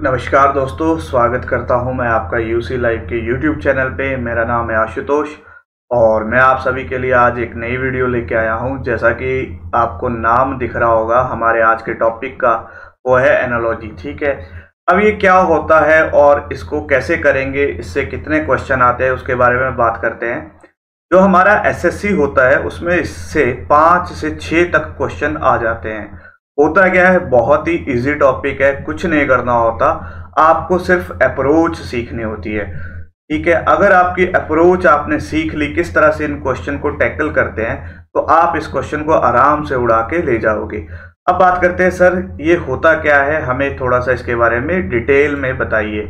नमस्कार दोस्तों स्वागत करता हूं मैं आपका यूसी लाइव के यूट्यूब चैनल पे मेरा नाम है आशुतोष और मैं आप सभी के लिए आज एक नई वीडियो लेके आया हूं जैसा कि आपको नाम दिख रहा होगा हमारे आज के टॉपिक का वो है एनालॉजी ठीक है अब ये क्या होता है और इसको कैसे करेंगे इससे कितने क्वेश्चन आते हैं उसके बारे में बात करते हैं जो हमारा एसएससी होता है उसमें इससे पाँच से छः तक क्वेश्चन आ जाते हैं होता क्या है बहुत ही इजी टॉपिक है कुछ नहीं करना होता आपको सिर्फ अप्रोच सीखनी होती है ठीक है अगर आपकी अप्रोच आपने सीख ली किस तरह से इन क्वेश्चन को टैकल करते हैं तो आप इस क्वेश्चन को आराम से उड़ा के ले जाओगे अब बात करते हैं सर ये होता क्या है हमें थोड़ा सा इसके बारे में डिटेल में बताइए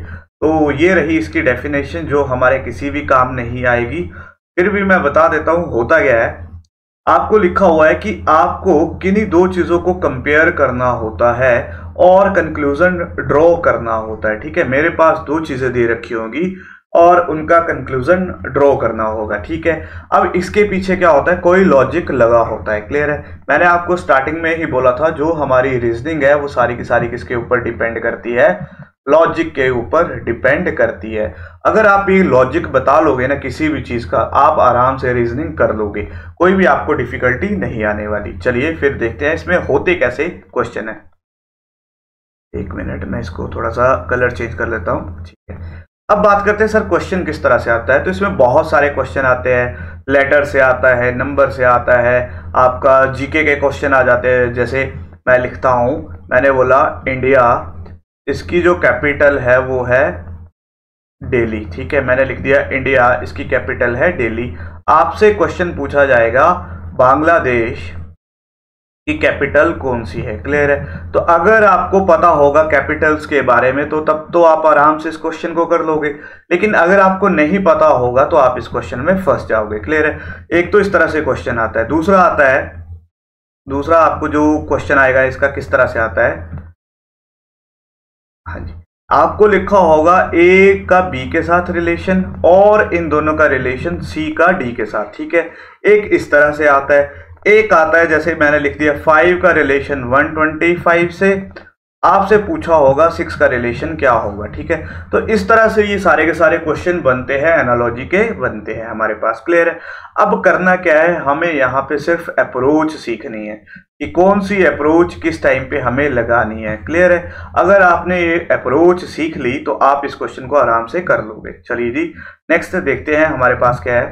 तो ये रही इसकी डेफिनेशन जो हमारे किसी भी काम नहीं आएगी फिर भी मैं बता देता हूँ होता क्या है आपको लिखा हुआ है कि आपको किन्हीं दो चीज़ों को कंपेयर करना होता है और कंक्लूजन ड्रॉ करना होता है ठीक है मेरे पास दो चीज़ें दे रखी होंगी और उनका कंक्लूजन ड्रॉ करना होगा ठीक है अब इसके पीछे क्या होता है कोई लॉजिक लगा होता है क्लियर है मैंने आपको स्टार्टिंग में ही बोला था जो हमारी रीजनिंग है वो सारी की सारी किसके ऊपर डिपेंड करती है लॉजिक के ऊपर डिपेंड करती है अगर आप ये लॉजिक बता लोगे ना किसी भी चीज़ का आप आराम से रीजनिंग कर लोगे कोई भी आपको डिफिकल्टी नहीं आने वाली चलिए फिर देखते हैं इसमें होते कैसे क्वेश्चन है एक मिनट मैं इसको थोड़ा सा कलर चेंज कर लेता हूँ ठीक है अब बात करते हैं सर क्वेश्चन किस तरह से आता है तो इसमें बहुत सारे क्वेश्चन आते हैं लेटर से आता है नंबर से आता है आपका जीके के क्वेश्चन आ जाते हैं जैसे मैं लिखता हूँ मैंने बोला इंडिया इसकी जो कैपिटल है वो है डेली ठीक है मैंने लिख दिया इंडिया इसकी कैपिटल है डेली आपसे क्वेश्चन पूछा जाएगा बांग्लादेश की कैपिटल कौन सी है क्लियर है तो अगर आपको पता होगा कैपिटल्स के बारे में तो तब तो आप आराम से इस क्वेश्चन को कर लोगे लेकिन अगर आपको नहीं पता होगा तो आप इस क्वेश्चन में फंस जाओगे क्लियर है एक तो इस तरह से क्वेश्चन आता है दूसरा आता है दूसरा आपको जो क्वेश्चन आएगा इसका किस तरह से आता है हाँ जी आपको लिखा होगा ए का बी के साथ रिलेशन और इन दोनों का रिलेशन सी का डी के साथ ठीक है एक इस तरह से आता है एक आता है जैसे मैंने लिख दिया फाइव का रिलेशन 125 से आपसे पूछा होगा सिक्स का रिलेशन क्या होगा ठीक है तो इस तरह से ये सारे के सारे क्वेश्चन बनते हैं एनालॉजी के बनते हैं हमारे पास क्लियर है अब करना क्या है हमें यहाँ पे सिर्फ अप्रोच सीखनी है कि कौन सी अप्रोच किस टाइम पे हमें लगानी है क्लियर है अगर आपने ये अप्रोच सीख ली तो आप इस क्वेश्चन को आराम से कर लोगे चलिए जी नेक्स्ट देखते हैं हमारे पास क्या है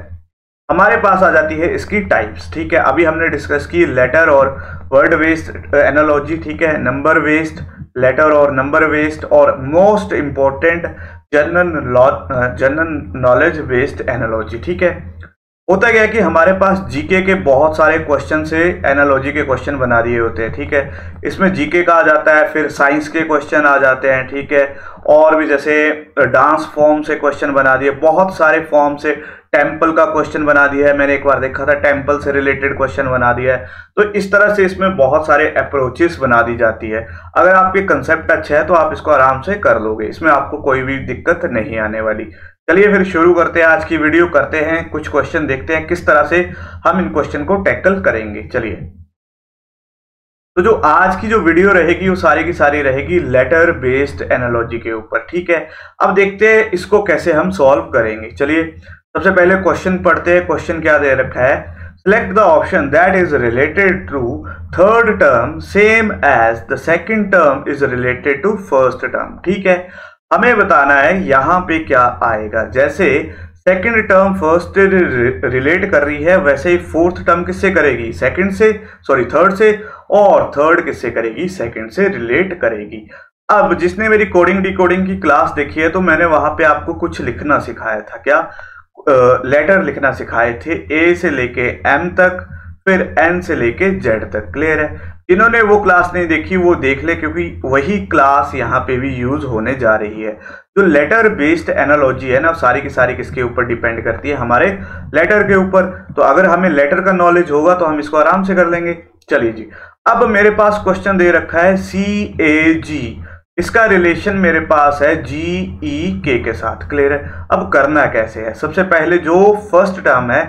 हमारे पास आ जाती है इसकी टाइप्स ठीक है अभी हमने डिस्कस की लेटर और वर्ड वेस्ट एनोलॉजी ठीक है नंबर वेस्ट लेटर और नंबर वेस्ट और most important general general knowledge based analogy ठीक है होता क्या है कि हमारे पास जीके के बहुत सारे क्वेश्चन से एनालॉजी के क्वेश्चन बना दिए होते हैं ठीक है इसमें जीके का आ जाता है फिर साइंस के क्वेश्चन आ जाते हैं ठीक है और भी जैसे डांस फॉर्म से क्वेश्चन बना दिए बहुत सारे फॉर्म से टेम्पल का क्वेश्चन बना दिया है मैंने एक बार देखा था टेम्पल से रिलेटेड क्वेश्चन बना दिया है तो इस तरह से इसमें बहुत सारे अप्रोचेस बना दी जाती है अगर आपके कंसेप्ट अच्छा है तो आप इसको आराम से कर लोगे इसमें आपको कोई भी दिक्कत नहीं आने वाली चलिए फिर शुरू करते हैं आज की वीडियो करते हैं कुछ क्वेश्चन देखते हैं किस तरह से हम इन क्वेश्चन को टैकल करेंगे चलिए तो जो आज की जो वीडियो रहेगी वो सारी की सारी रहेगी लेटर बेस्ड एनालॉजी के ऊपर ठीक है अब देखते हैं इसको कैसे हम सॉल्व करेंगे चलिए सबसे पहले क्वेश्चन पढ़ते हैं क्वेश्चन क्या दे रखा है select the option that is related to third term same as the second term is related to first term ठीक है हमें बताना है यहाँ पे क्या आएगा जैसे सेकेंड टर्म फर्स्ट रिलेट कर रही है वैसे ही फोर्थ टर्म किससे करेगी सेकेंड से सॉरी थर्ड से और थर्ड किससे करेगी सेकेंड से रिलेट करेगी अब जिसने मेरी कोडिंग डिकोडिंग की क्लास देखी है तो मैंने वहां पे आपको कुछ लिखना सिखाया था क्या लेटर uh, लिखना सिखाए थे ए से लेके एम तक फिर एन से लेके जेड तक क्लियर है इन्होंने वो क्लास नहीं देखी वो देख ले क्योंकि वही क्लास यहाँ पे भी यूज होने जा रही है जो लेटर बेस्ड एनालॉजी है ना सारी की सारी किसके ऊपर डिपेंड करती है हमारे लेटर के ऊपर तो अगर हमें लेटर का नॉलेज होगा तो हम इसको आराम से कर लेंगे चलिए जी अब मेरे पास क्वेश्चन दे रखा है सी ए जी इसका रिलेशन मेरे पास है जी ई के के साथ क्लियर है अब करना कैसे है सबसे पहले जो फर्स्ट टर्म है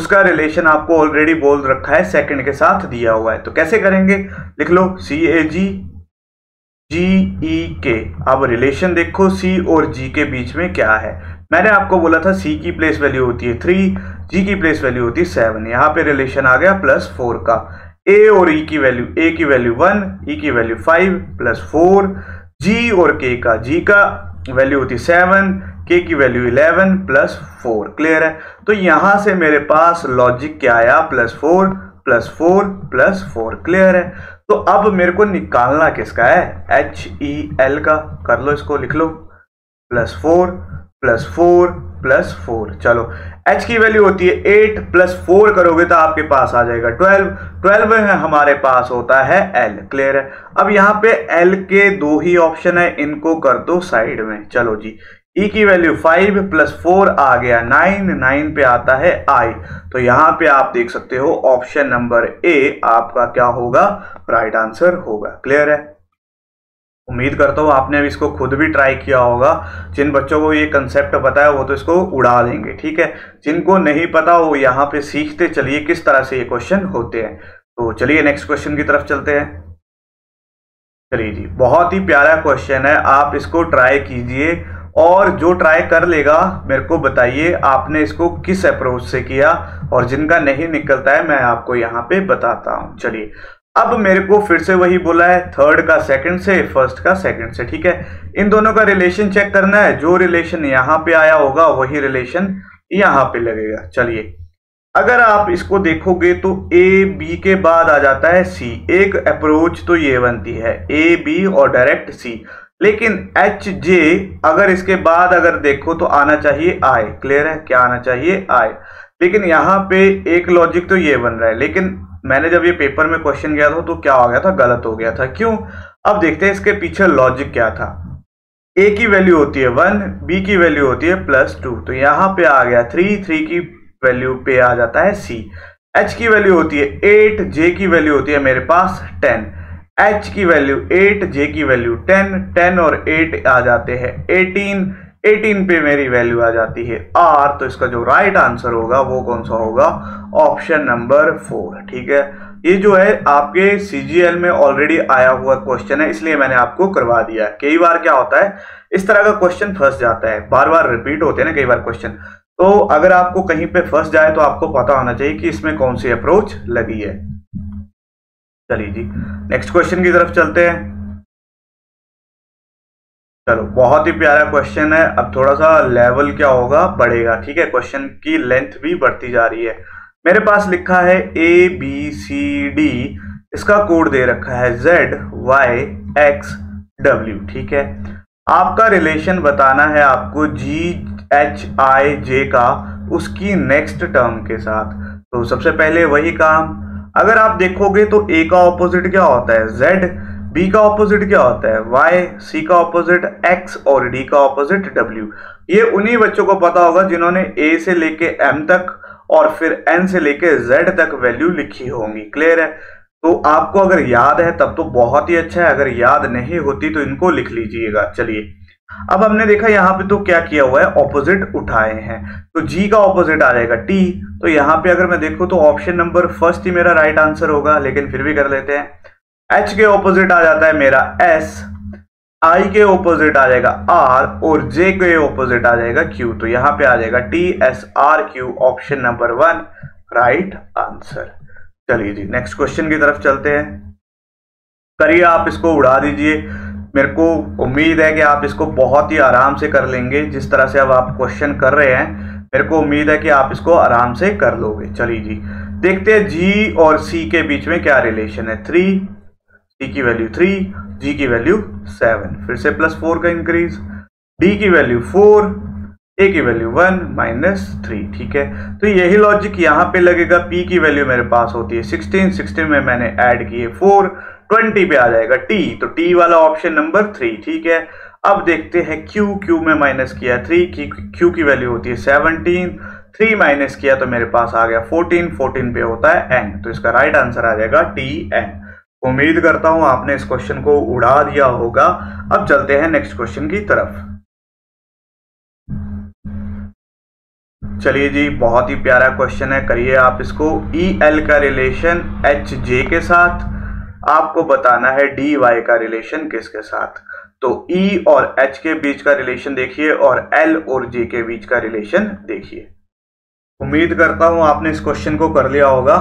उसका रिलेशन आपको ऑलरेडी बोल रखा है सेकंड के साथ दिया हुआ है तो कैसे करेंगे लिख लो सी ए जी जी ई के अब रिलेशन देखो सी और जी के बीच में क्या है मैंने आपको बोला था सी की प्लेस वैल्यू होती है थ्री जी की प्लेस वैल्यू होती है सेवन यहाँ पे रिलेशन आ गया प्लस फोर का ए और ई e की वैल्यू ए की वैल्यू वन ई की value five plus four G और के का जी का वैल्यू होती है सेवन के की value eleven plus four clear है तो यहाँ से मेरे पास लॉजिक क्या आया plus four plus four plus four clear है तो अब मेरे को निकालना किसका है एच ई एल का कर लो इसको लिख लो plus four plus four plus four चलो h की वैल्यू होती है एट प्लस फोर करोगे तो आपके पास आ जाएगा ट्वेल्व ट्वेल्व हमारे पास होता है l क्लियर है अब यहाँ पे l के दो ही ऑप्शन है इनको कर दो साइड में चलो जी e की वैल्यू फाइव प्लस फोर आ गया नाइन नाइन पे आता है i तो यहाँ पे आप देख सकते हो ऑप्शन नंबर ए आपका क्या होगा राइट right आंसर होगा क्लियर है उम्मीद करता हूँ आपने अभी इसको खुद भी ट्राई किया होगा जिन बच्चों को ये कंसेप्ट पता है वो तो इसको उड़ा देंगे ठीक है जिनको नहीं पता वो यहाँ पे सीखते चलिए किस तरह से ये क्वेश्चन होते हैं तो चलिए नेक्स्ट क्वेश्चन की तरफ चलते हैं चलिए जी बहुत ही प्यारा क्वेश्चन है आप इसको ट्राई कीजिए और जो ट्राई कर लेगा मेरे को बताइए आपने इसको किस अप्रोच से किया और जिनका नहीं निकलता है मैं आपको यहाँ पे बताता हूँ चलिए अब मेरे को फिर से वही बोला है थर्ड का सेकंड से फर्स्ट का सेकंड से ठीक है इन दोनों का रिलेशन चेक करना है जो रिलेशन यहां पे आया होगा वही रिलेशन यहां पे लगेगा चलिए अगर आप इसको देखोगे तो ए बी के बाद आ जाता है सी एक अप्रोच तो ये बनती है ए बी और डायरेक्ट सी लेकिन एच जे अगर इसके बाद अगर देखो तो आना चाहिए आय क्लियर है क्या आना चाहिए आय लेकिन यहाँ पे एक लॉजिक तो ये बन रहा है लेकिन मैंने जब ये पेपर में क्वेश्चन गया था तो क्या हो गया था गलत हो गया था क्यों अब देखते हैं इसके पीछे लॉजिक क्या था ए की वैल्यू होती है वन बी की वैल्यू होती है प्लस टू तो यहाँ पे आ गया थ्री थ्री की वैल्यू पे आ जाता है सी एच की वैल्यू होती है एट जे की वैल्यू होती है मेरे पास टेन एच की वैल्यू एट जे की वैल्यू टेन टेन और एट आ जाते हैं एटीन 18 पे मेरी वैल्यू आ जाती है आर तो इसका जो राइट आंसर होगा वो कौन सा होगा ऑप्शन नंबर फोर ठीक है ये जो है आपके सीजीएल में ऑलरेडी आया हुआ क्वेश्चन है इसलिए मैंने आपको करवा दिया कई बार क्या होता है इस तरह का क्वेश्चन फंस जाता है बार बार रिपीट होते हैं ना कई बार क्वेश्चन तो अगर आपको कहीं पे फंस जाए तो आपको पता होना चाहिए कि इसमें कौन सी अप्रोच लगी है चलिए जी नेक्स्ट क्वेश्चन की तरफ चलते हैं चलो बहुत ही प्यारा क्वेश्चन है अब थोड़ा सा लेवल क्या होगा बढ़ेगा ठीक है क्वेश्चन की लेंथ भी बढ़ती जा रही है मेरे पास लिखा है ए बी सी डी इसका कोड दे रखा है जेड वाई एक्स डब्ल्यू ठीक है आपका रिलेशन बताना है आपको जी एच आई जे का उसकी नेक्स्ट टर्म के साथ तो सबसे पहले वही काम अगर आप देखोगे तो ए का ऑपोजिट क्या होता है जेड बी का ऑपोजिट क्या होता है वाई सी का ऑपोजिट एक्स और डी का ऑपोजिट डब्ल्यू ये उन्हीं बच्चों को पता होगा जिन्होंने ए से लेके एम तक और फिर एन से लेके जेड तक वैल्यू लिखी होंगी क्लियर है तो आपको अगर याद है तब तो बहुत ही अच्छा है अगर याद नहीं होती तो इनको लिख लीजिएगा चलिए अब हमने देखा यहाँ पे तो क्या किया हुआ है ऑपोजिट उठाए हैं तो जी का ऑपोजिट आ जाएगा टी तो यहाँ पे अगर मैं देखूँ तो ऑप्शन नंबर फर्स्ट ही मेरा राइट आंसर होगा लेकिन फिर भी कर लेते हैं एच के ऑपोजिट आ जाता है मेरा एस आई के ऑपोजिट आ जाएगा आर और जे के ऑपोजिट आ जाएगा क्यू तो यहां पे आ जाएगा T S R Q option number one right answer चलिए जी नेक्स्ट क्वेश्चन की तरफ चलते हैं करिए आप इसको उड़ा दीजिए मेरे को उम्मीद है कि आप इसको बहुत ही आराम से कर लेंगे जिस तरह से अब आप क्वेश्चन कर रहे हैं मेरे को उम्मीद है कि आप इसको आराम से कर लोगे चलिए जी देखते हैं जी और सी के बीच में क्या रिलेशन है थ्री टी की वैल्यू थ्री जी की वैल्यू सेवन फिर से प्लस फोर का इंक्रीज डी की वैल्यू फोर ए की वैल्यू वन माइनस थ्री ठीक है तो यही लॉजिक यहाँ पे लगेगा पी की वैल्यू मेरे पास होती है सिक्सटीन सिक्सटीन में मैंने ऐड किए फोर ट्वेंटी पे आ जाएगा टी तो टी वाला ऑप्शन नंबर थ्री ठीक है अब देखते हैं क्यू क्यू में माइनस किया थ्री की क्यू की वैल्यू होती है सेवनटीन थ्री माइनस किया तो मेरे पास आ गया फोर्टीन फोर्टीन पे होता है एन तो इसका राइट आंसर आ जाएगा टी एन उम्मीद करता हूं आपने इस क्वेश्चन को उड़ा दिया होगा अब चलते हैं नेक्स्ट क्वेश्चन की तरफ चलिए जी बहुत ही प्यारा क्वेश्चन है करिए आप इसको ई e एल का रिलेशन एच जे के साथ आपको बताना है डी वाई का रिलेशन किसके साथ तो ई e और एच के बीच का रिलेशन देखिए और एल और जे के बीच का रिलेशन देखिए उम्मीद करता हूं आपने इस क्वेश्चन को कर लिया होगा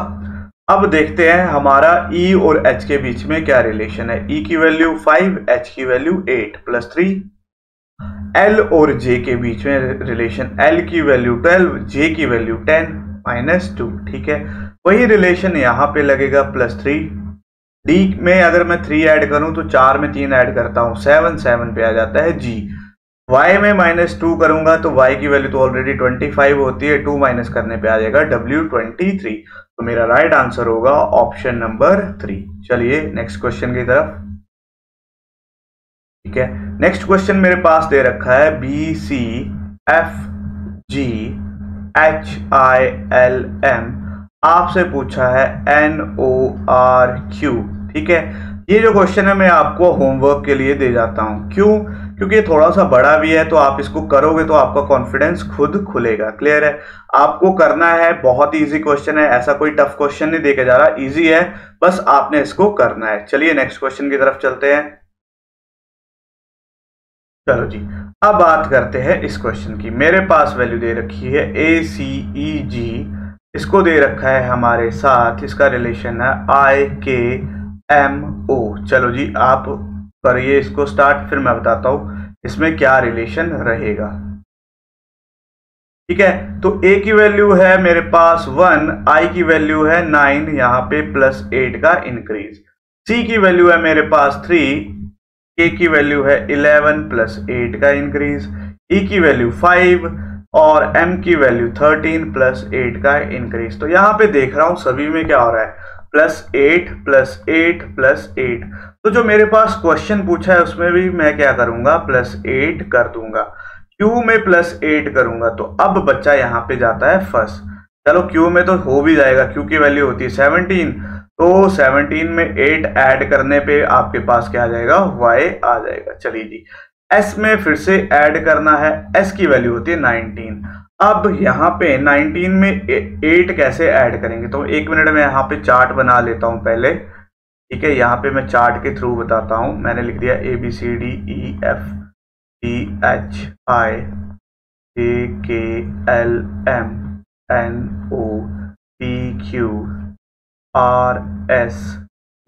अब देखते हैं हमारा E और H के बीच में क्या रिलेशन है E की वैल्यू 5, H की वैल्यू 8 प्लस थ्री एल और J के बीच में रिलेशन L की वैल्यू 12, J की वैल्यू 10 माइनस टू ठीक है वही रिलेशन यहाँ पे लगेगा प्लस थ्री डी में अगर मैं थ्री ऐड करूं तो चार में तीन ऐड करता हूँ सेवन सेवन पे आ जाता है जी y में माइनस टू करूंगा तो y की वैल्यू तो ऑलरेडी ट्वेंटी फाइव होती है टू माइनस करने पे आ जाएगा थ्री तो मेरा राइट आंसर होगा ऑप्शन नंबर थ्री चलिए नेक्स्ट क्वेश्चन की तरफ ठीक है नेक्स्ट क्वेश्चन मेरे पास दे रखा है B C F G H I L M आपसे पूछा है एन ओ आर क्यू ठीक है ये जो क्वेश्चन है मैं आपको होमवर्क के लिए दे जाता हूं क्यों क्योंकि ये थोड़ा सा बड़ा भी है तो आप इसको करोगे तो आपका कॉन्फिडेंस खुद खुलेगा क्लियर है आपको करना है बहुत ही इजी क्वेश्चन है ऐसा कोई टफ क्वेश्चन नहीं देखा जा रहा इजी है बस आपने इसको करना है चलिए नेक्स्ट क्वेश्चन की तरफ चलते हैं चलो जी अब बात करते हैं इस क्वेश्चन की मेरे पास वैल्यू दे रखी है ए सी ई जी इसको दे रखा है हमारे साथ इसका रिलेशन है आई के एम ओ चलो जी आप करिए इसको स्टार्ट फिर मैं बताता हूँ इसमें क्या रिलेशन रहेगा ठीक है तो ए की वैल्यू है मेरे पास वन आई की वैल्यू है नाइन यहां पे प्लस एट का इंक्रीज सी की वैल्यू है मेरे पास थ्री के की वैल्यू है इलेवन प्लस एट का इंक्रीज ई e की वैल्यू फाइव और एम की वैल्यू थर्टीन प्लस एट का इंक्रीज तो यहां पे देख रहा हूं सभी में क्या हो रहा है plus eight plus eight plus eight तो जो मेरे पास क्वेश्चन पूछा है उसमें भी मैं क्या करूंगा प्लस एट कर दूंगा क्यू में प्लस एट करूंगा तो अब बच्चा यहाँ पे जाता है फर्स्ट चलो क्यू में तो हो भी जाएगा क्यू की वैल्यू होती है सेवनटीन तो सेवनटीन में एट ऐड करने पे आपके पास क्या आ जाएगा वाई आ जाएगा चलिए जी एस में फिर से ऐड करना है एस की वैल्यू होती है नाइनटीन अब यहाँ पे 19 में 8 कैसे ऐड करेंगे तो एक मिनट में यहाँ पे चार्ट बना लेता हूँ पहले ठीक है यहाँ पे मैं चार्ट के थ्रू बताता हूँ मैंने लिख दिया A B C D E F D H I J K L M N O P Q R S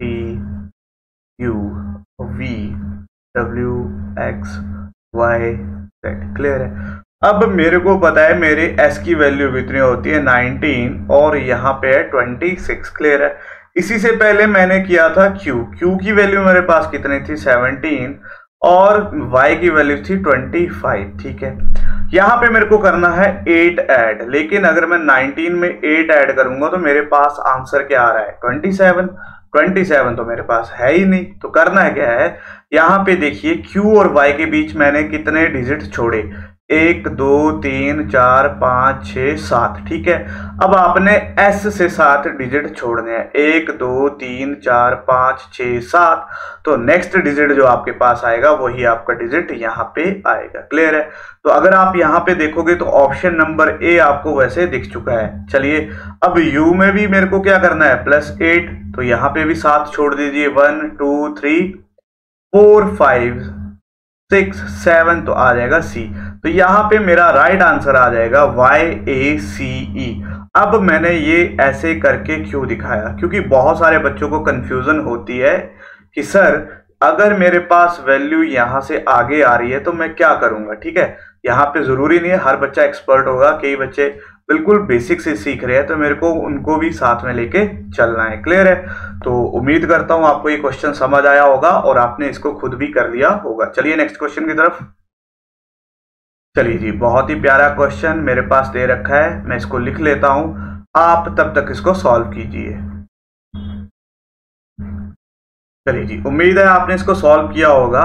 T U V W X Y Z clear है अब मेरे को पता है मेरे एस की वैल्यू कितनी होती है 19 और यहाँ पे है 26 क्लियर है इसी से पहले मैंने किया था Q Q की वैल्यू मेरे पास कितनी थी 17 और Y की वैल्यू थी 25 ठीक है यहाँ पे मेरे को करना है 8 ऐड लेकिन अगर मैं 19 में 8 ऐड करूंगा तो मेरे पास आंसर क्या आ रहा है 27 27 तो मेरे पास है ही नहीं तो करना है क्या है यहाँ पे देखिए Q और Y के बीच मैंने कितने डिजिट छोड़े एक दो तीन चार पाँच छ सात ठीक है अब आपने S से सात डिजिट छोड़ने हैं एक दो तीन चार पाँच छ सात तो नेक्स्ट डिजिट जो आपके पास आएगा वही आपका डिजिट यहाँ पे आएगा क्लियर है तो अगर आप यहाँ पे देखोगे तो ऑप्शन नंबर ए आपको वैसे दिख चुका है चलिए अब U में भी मेरे को क्या करना है प्लस एट तो यहाँ पे भी सात छोड़ दीजिए one two three four five six seven तो आ जाएगा सी तो यहाँ पे मेरा राइट आंसर आ जाएगा वाई ए सी ई अब मैंने ये ऐसे करके क्यों दिखाया क्योंकि बहुत सारे बच्चों को कन्फ्यूज़न होती है कि सर अगर मेरे पास वैल्यू यहाँ से आगे आ रही है तो मैं क्या करूँगा ठीक है यहाँ पे ज़रूरी नहीं है हर बच्चा एक्सपर्ट होगा कई बच्चे बिल्कुल बेसिक से सीख रहे हैं तो मेरे को उनको भी साथ में लेके चलना है क्लियर है तो उम्मीद करता हूं आपको ये क्वेश्चन समझ आया होगा और आपने इसको खुद भी कर लिया होगा चलिए नेक्स्ट क्वेश्चन की तरफ चलिए जी बहुत ही प्यारा क्वेश्चन मेरे पास दे रखा है मैं इसको लिख लेता हूं आप तब तक इसको सॉल्व कीजिए चलिए जी उम्मीद है आपने इसको सॉल्व किया होगा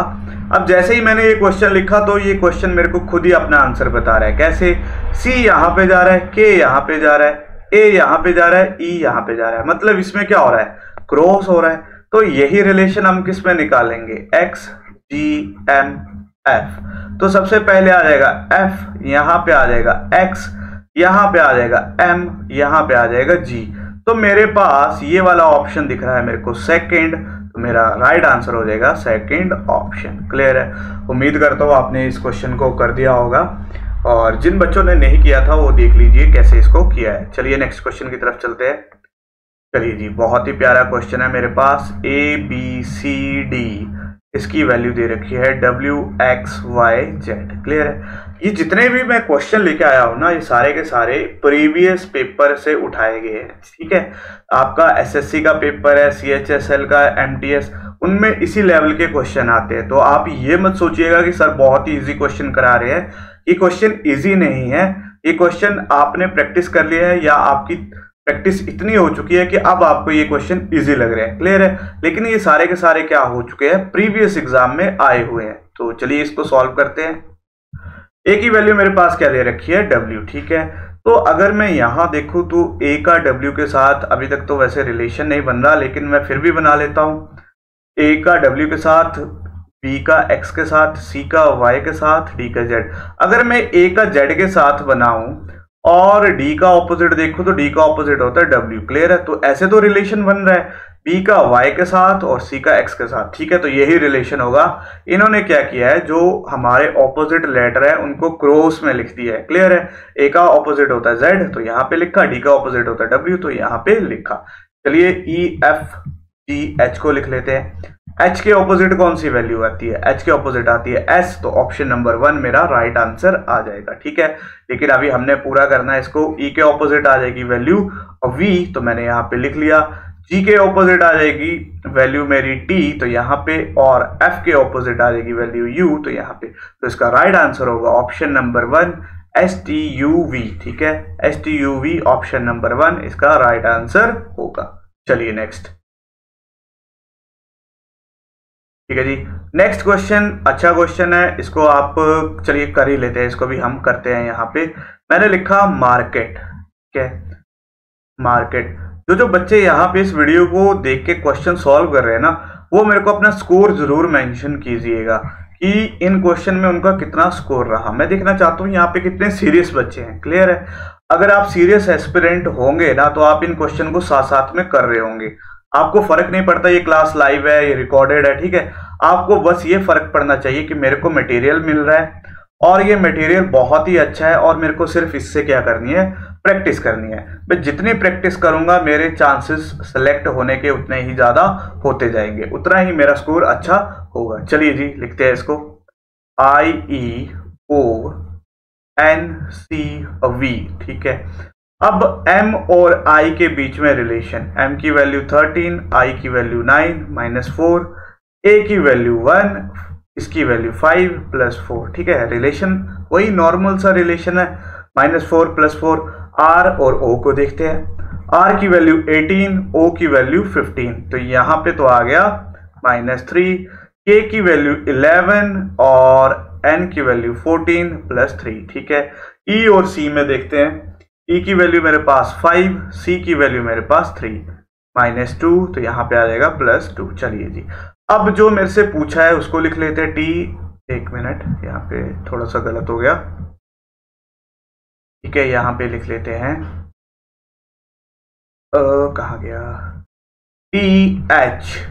अब जैसे ही मैंने ये क्वेश्चन लिखा तो ये क्वेश्चन मेरे को खुद ही अपना आंसर बता रहा है कैसे सी यहाँ पे जा रहा है के यहाँ पे जा रहा है ए यहाँ पे जा रहा है ई e यहाँ पे जा रहा है मतलब इसमें क्या हो रहा है क्रॉस हो रहा है तो यही रिलेशन हम किस में निकालेंगे एक्स जी एम एफ तो सबसे पहले आ जाएगा एफ यहाँ पे आ जाएगा एक्स यहाँ पे आ जाएगा एम यहाँ पे आ जाएगा जी तो मेरे पास ये वाला ऑप्शन दिख रहा है मेरे को सेकेंड तो मेरा राइट right आंसर हो जाएगा सेकंड ऑप्शन क्लियर है उम्मीद करता हूँ आपने इस क्वेश्चन को कर दिया होगा और जिन बच्चों ने नहीं किया था वो देख लीजिए कैसे इसको किया है चलिए नेक्स्ट क्वेश्चन की तरफ चलते हैं चलिए जी बहुत ही प्यारा क्वेश्चन है मेरे पास ए बी सी डी इसकी वैल्यू दे रखी है W X Y Z clear है ये जितने भी मैं क्वेश्चन लेके आया हूँ ना ये सारे के सारे प्रीवियस पेपर से उठाए गए हैं ठीक है आपका एसएससी का पेपर है सीएचएसएल का एमटीएस उनमें इसी लेवल के क्वेश्चन आते हैं तो आप ये मत सोचिएगा कि सर बहुत ही इजी क्वेश्चन करा रहे हैं ये क्वेश्चन इजी नहीं है ये क्वेश्चन आपने प्रैक्टिस कर लिया है या आपकी प्रैक्टिस इतनी हो चुकी है कि अब आपको ये क्वेश्चन इजी लग रहे हैं क्लियर है लेकिन ये सारे के सारे क्या हो चुके हैं प्रीवियस एग्जाम में आए हुए हैं तो चलिए इसको सॉल्व करते हैं ए की वैल्यू मेरे पास क्या दे रखी है डब्ल्यू ठीक है तो अगर मैं यहाँ देखूँ तो ए का डब्ल्यू के साथ अभी तक तो वैसे रिलेशन नहीं बन रहा लेकिन मैं फिर भी बना लेता हूँ ए का डब्ल्यू के साथ बी का एक्स के साथ सी का वाई के साथ डी का जेड अगर मैं ए का जेड के साथ बनाऊँ और डी का ऑपोजिट देखो तो डी का ऑपोजिट होता है डब्ल्यू क्लियर है तो ऐसे तो रिलेशन बन रहा है B का वाई के साथ और सी का एक्स के साथ ठीक है तो यही रिलेशन होगा इन्होंने क्या किया है जो हमारे ऑपोजिट लेटर है उनको क्रॉस में लिख दिया है क्लियर है ए का ऑपोजिट होता है जेड तो यहाँ पे लिखा डी का ऑपोजिट होता है डब्ल्यू तो यहाँ पे लिखा चलिए E e, F G H को लिख लेते हैं एच के ऑपोजिट कौन सी वैल्यू आती है एच के ऑपोजिट आती है एस तो ऑप्शन नंबर वन मेरा राइट right आंसर आ जाएगा ठीक है लेकिन अभी हमने पूरा करना है इसको ई e के ऑपोजिट आ जाएगी वैल्यू और वी तो मैंने यहाँ पे लिख लिया जी के ऑपोजिट आ जाएगी वैल्यू मेरी टी तो यहाँ पे और एफ के ऑपोजिट आ जाएगी वैल्यू यू तो यहाँ पे तो इसका राइट right आंसर होगा option number one S T U V ठीक है S T U V option number one इसका राइट right आंसर होगा चलिए नेक्स्ट ठीक है जी नेक्स्ट क्वेश्चन अच्छा क्वेश्चन है इसको आप चलिए कर ही लेते हैं इसको भी हम करते हैं यहाँ पे मैंने लिखा मार्केट ठीक है मार्केट जो जो बच्चे यहाँ पे इस वीडियो को देख के क्वेश्चन सॉल्व कर रहे हैं ना वो मेरे को अपना स्कोर जरूर मेंशन कीजिएगा कि इन क्वेश्चन में उनका कितना स्कोर रहा मैं देखना चाहता हूँ यहाँ पे कितने सीरियस बच्चे हैं क्लियर है अगर आप सीरियस एस्पिरेंट होंगे ना तो आप इन क्वेश्चन को साथ साथ में कर रहे होंगे आपको फर्क नहीं पड़ता ये क्लास लाइव है ये रिकॉर्डेड है ठीक है आपको बस ये फर्क पड़ना चाहिए कि मेरे को मटेरियल मिल रहा है और ये मटेरियल बहुत ही अच्छा है और मेरे को सिर्फ इससे क्या करनी है प्रैक्टिस करनी है मैं जितनी प्रैक्टिस करूंगा मेरे चांसेस सेलेक्ट होने के उतने ही ज़्यादा होते जाएंगे उतना ही मेरा स्कोर अच्छा होगा चलिए जी लिखते हैं इसको आई ई ओ एन सी वी ठीक है अब m और i के बीच में रिलेशन m की वैल्यू 13, i की वैल्यू 9, माइनस फोर ए की वैल्यू 1, इसकी वैल्यू 5, प्लस फोर ठीक है रिलेशन वही नॉर्मल सा रिलेशन है minus four plus four R और ओ को देखते हैं आर की वैल्यू 18, ओ की वैल्यू 15, तो यहाँ पे तो आ गया माइनस थ्री के की वैल्यू 11 और एन की वैल्यू 14 प्लस थ्री ठीक है ई e और सी में देखते हैं ई e की वैल्यू मेरे पास फाइव सी की वैल्यू मेरे पास थ्री माइनस टू तो यहाँ पे आ जाएगा प्लस टू चलिए जी अब जो मेरे से पूछा है उसको लिख लेते हैं टी एक मिनट यहाँ पे थोड़ा सा गलत हो गया ठीक है यहाँ पे लिख लेते हैं कहा गया T H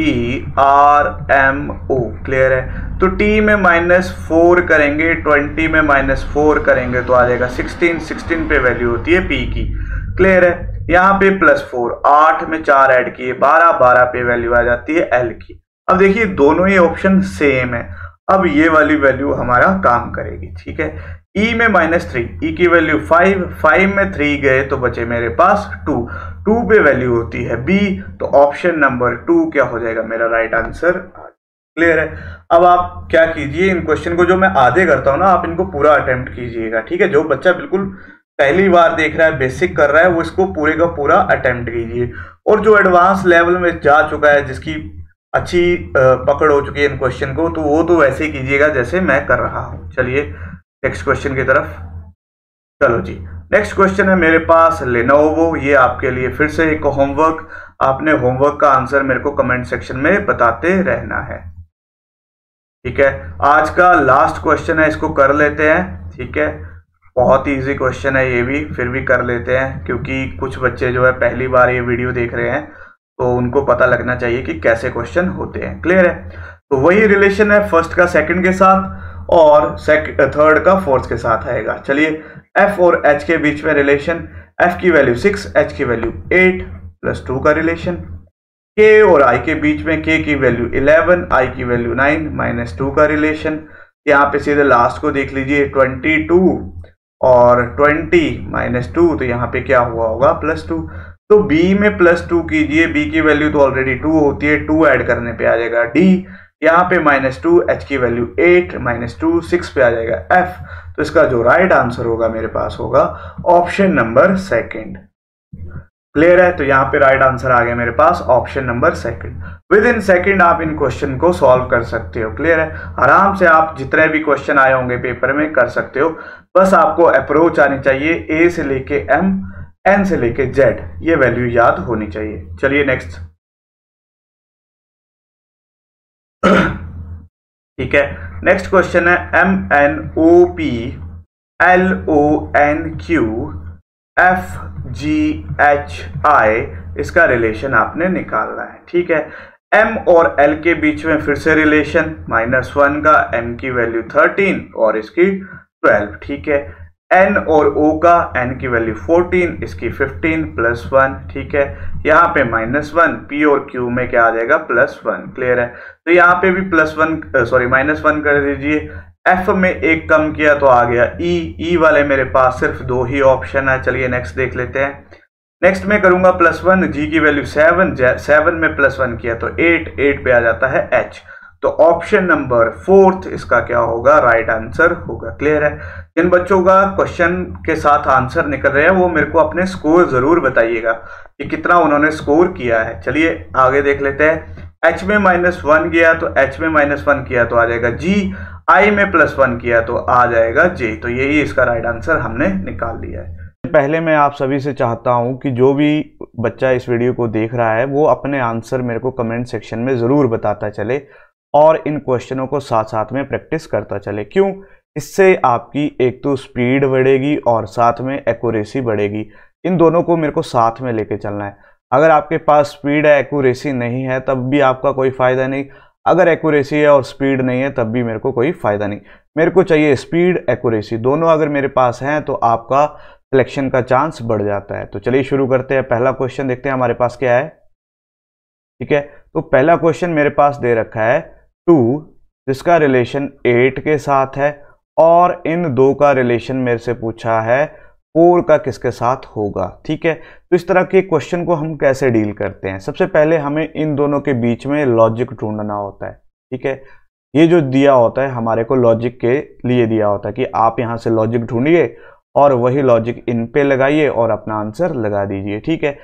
E R M O clear है तो टी में माइनस फोर करेंगे ट्वेंटी में माइनस फोर करेंगे तो आ जाएगा सिक्सटीन सिक्सटीन पे वैल्यू होती है पी की क्लियर है यहाँ पे प्लस फोर आठ में चार ऐड किए बारह बारह पे वैल्यू आ जाती है एल की अब देखिए दोनों ही ऑप्शन सेम है अब ये वाली वैल्यू हमारा काम करेगी ठीक है e में माइनस थ्री ई की वैल्यू फाइव फाइव में थ्री गए तो बचे मेरे पास टू टू पे वैल्यू होती है बी तो ऑप्शन नंबर टू क्या हो जाएगा मेरा राइट आंसर क्लियर है अब आप क्या कीजिए इन क्वेश्चन को जो मैं आधे करता हूँ ना आप इनको पूरा अटेम्प्ट कीजिएगा ठीक है जो बच्चा बिल्कुल पहली बार देख रहा है बेसिक कर रहा है वो इसको पूरे का पूरा अटेम्प्ट कीजिए और जो एडवांस लेवल में जा चुका है जिसकी अच्छी पकड़ हो चुकी है इन क्वेश्चन को तो वो तो वैसे ही कीजिएगा जैसे मैं कर रहा हूँ चलिए नेक्स्ट क्वेश्चन की तरफ चलो जी नेक्स्ट क्वेश्चन है मेरे पास लेनोवो ये आपके लिए फिर से एक होमवर्क आपने होमवर्क का आंसर मेरे को कमेंट सेक्शन में बताते रहना है ठीक है आज का लास्ट क्वेश्चन है इसको कर लेते हैं ठीक है बहुत इजी ईजी क्वेश्चन है ये भी फिर भी कर लेते हैं क्योंकि कुछ बच्चे जो है पहली बार ये वीडियो देख रहे हैं तो उनको पता लगना चाहिए कि कैसे क्वेश्चन होते हैं क्लियर है तो वही रिलेशन है फर्स्ट का सेकंड के साथ और थर्ड का फोर्थ के साथ आएगा चलिए एफ और एच के बीच में रिलेशन एफ की वैल्यू सिक्स एच की वैल्यू एट प्लस टू का रिलेशन के और आई के बीच में के की वैल्यू इलेवन आई की वैल्यू नाइन माइनस टू का रिलेशन यहाँ पे सीधे लास्ट को देख लीजिए ट्वेंटी टू और ट्वेंटी माइनस टू तो यहाँ पे क्या हुआ होगा प्लस टू तो b में प्लस टू कीजिए b की वैल्यू तो ऑलरेडी टू होती है टू ऐड करने पे आ जाएगा डी यहाँ पे माइनस टू एच की value eight minus two six पे आ जाएगा एफ तो इसका जो राइट आंसर होगा मेरे पास होगा ऑप्शन नंबर सेकंड क्लियर है तो यहाँ पे राइट आंसर आ गया मेरे पास option number second within second आप इन क्वेश्चन को सॉल्व कर सकते हो क्लियर है आराम से आप जितने भी क्वेश्चन आए होंगे पेपर में कर सकते हो बस आपको अप्रोच आनी चाहिए ए से लेके एम एन से लेके जेड ये वैल्यू याद होनी चाहिए चलिए नेक्स्ट ठीक है नेक्स्ट क्वेश्चन है M N O P L O N Q F G H I इसका रिलेशन आपने निकालना है ठीक है एम और एल के बीच में फिर से रिलेशन माइनस वन का एम की वैल्यू थर्टीन और इसकी ट्वेल्व ठीक है एन और ओ का एन की वैल्यू 14 इसकी 15 प्लस वन ठीक है यहाँ पे माइनस वन पी और क्यू में क्या आ जाएगा प्लस वन क्लियर है तो यहाँ पे भी plus one sorry minus one कर दीजिए एफ में एक कम किया तो आ गया ई e, ई e वाले मेरे पास सिर्फ दो ही ऑप्शन है चलिए नेक्स्ट देख लेते हैं नेक्स्ट में करूंगा प्लस वन जी की वैल्यू सेवन सेवन में प्लस वन किया तो एट एट पे आ जाता है एच तो ऑप्शन नंबर फोर्थ इसका क्या होगा राइट right आंसर होगा क्लियर है जिन बच्चों का क्वेश्चन के साथ आंसर निकल रहे हैं वो मेरे को अपने स्कोर जरूर बताइएगा कि कितना उन्होंने स्कोर किया है चलिए आगे देख लेते हैं एच में माइनस वन किया तो एच में माइनस वन किया तो आ जाएगा जी आई में प्लस वन किया तो आ जाएगा जे तो यही इसका राइट right आंसर हमने निकाल लिया है पहले मैं आप सभी से चाहता हूं कि जो भी बच्चा इस वीडियो को देख रहा है वो अपने आंसर मेरे को कमेंट सेक्शन में ज़रूर बताता चले और इन क्वेश्चनों को साथ साथ में प्रैक्टिस करता चले क्यों इससे आपकी एक तो स्पीड बढ़ेगी और साथ में एक्यूरेसी बढ़ेगी इन दोनों को मेरे को साथ में लेके चलना है अगर आपके पास स्पीड है एक्यूरेसी नहीं है तब भी आपका कोई फ़ायदा नहीं अगर एक्यूरेसी है और स्पीड नहीं है तब भी मेरे को कोई फ़ायदा नहीं मेरे को चाहिए स्पीड एक्यूरेसी दोनों अगर मेरे पास हैं तो आपका सिलेक्शन का चांस बढ़ जाता है तो चलिए शुरू करते हैं पहला क्वेश्चन देखते हैं हमारे पास क्या है ठीक है तो पहला क्वेश्चन मेरे पास दे रखा है टू जिसका रिलेशन एट के साथ है और इन दो का रिलेशन मेरे से पूछा है फोर का किसके साथ होगा ठीक है तो इस तरह के क्वेश्चन को हम कैसे डील करते हैं सबसे पहले हमें इन दोनों के बीच में लॉजिक ढूंढना होता है ठीक है ये जो दिया होता है हमारे को लॉजिक के लिए दिया होता है कि आप यहाँ से लॉजिक ढूंढिए और वही लॉजिक इन पे लगाइए और अपना आंसर लगा दीजिए ठीक है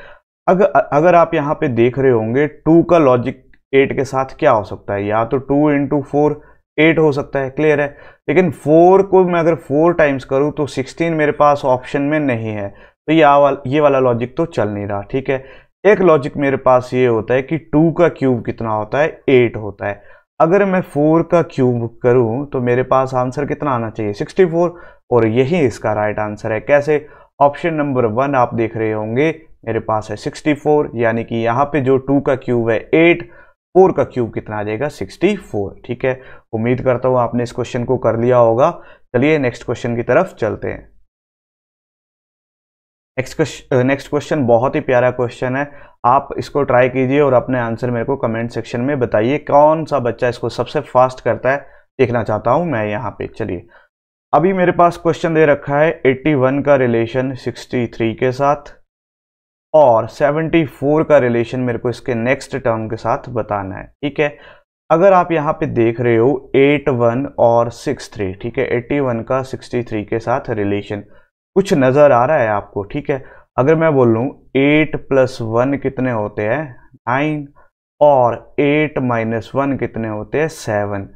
अगर अगर आप यहाँ पे देख रहे होंगे टू का लॉजिक एट के साथ क्या हो सकता है या तो टू इंटू फोर एट हो सकता है क्लियर है लेकिन फोर को मैं अगर फोर टाइम्स करूँ तो सिक्सटीन मेरे पास ऑप्शन में नहीं है तो ये वाला ये वाला लॉजिक तो चल नहीं रहा ठीक है एक लॉजिक मेरे पास ये होता है कि टू का क्यूब कितना होता है एट होता है अगर मैं फोर का क्यूब करूं तो मेरे पास आंसर कितना आना चाहिए सिक्सटी फोर और यही इसका राइट आंसर है कैसे ऑप्शन नंबर वन आप देख रहे होंगे मेरे पास है सिक्सटी फोर यानी कि यहाँ पे जो टू का क्यूब है एट फोर का क्यूब कितना आ जाएगा सिक्सटी फोर ठीक है उम्मीद करता हूँ आपने इस क्वेश्चन को कर लिया होगा चलिए नेक्स्ट क्वेश्चन की तरफ चलते हैं नेक्स्ट क्वेश्चन नेक्स्ट क्वेश्चन बहुत ही प्यारा क्वेश्चन है आप इसको ट्राई कीजिए और अपने आंसर मेरे को कमेंट सेक्शन में बताइए कौन सा बच्चा इसको सबसे फास्ट करता है देखना चाहता हूँ मैं यहाँ पे चलिए अभी मेरे पास क्वेश्चन दे रखा है 81 का रिलेशन 63 के साथ और 74 का रिलेशन मेरे को इसके नेक्स्ट टर्म के साथ बताना है ठीक है अगर आप यहाँ पे देख रहे हो 81 और 63 ठीक है 81 का 63 के साथ रिलेशन कुछ नज़र आ रहा है आपको ठीक है अगर मैं बोल लूँ एट प्लस वन कितने होते हैं नाइन और एट माइनस वन कितने होते हैं सेवन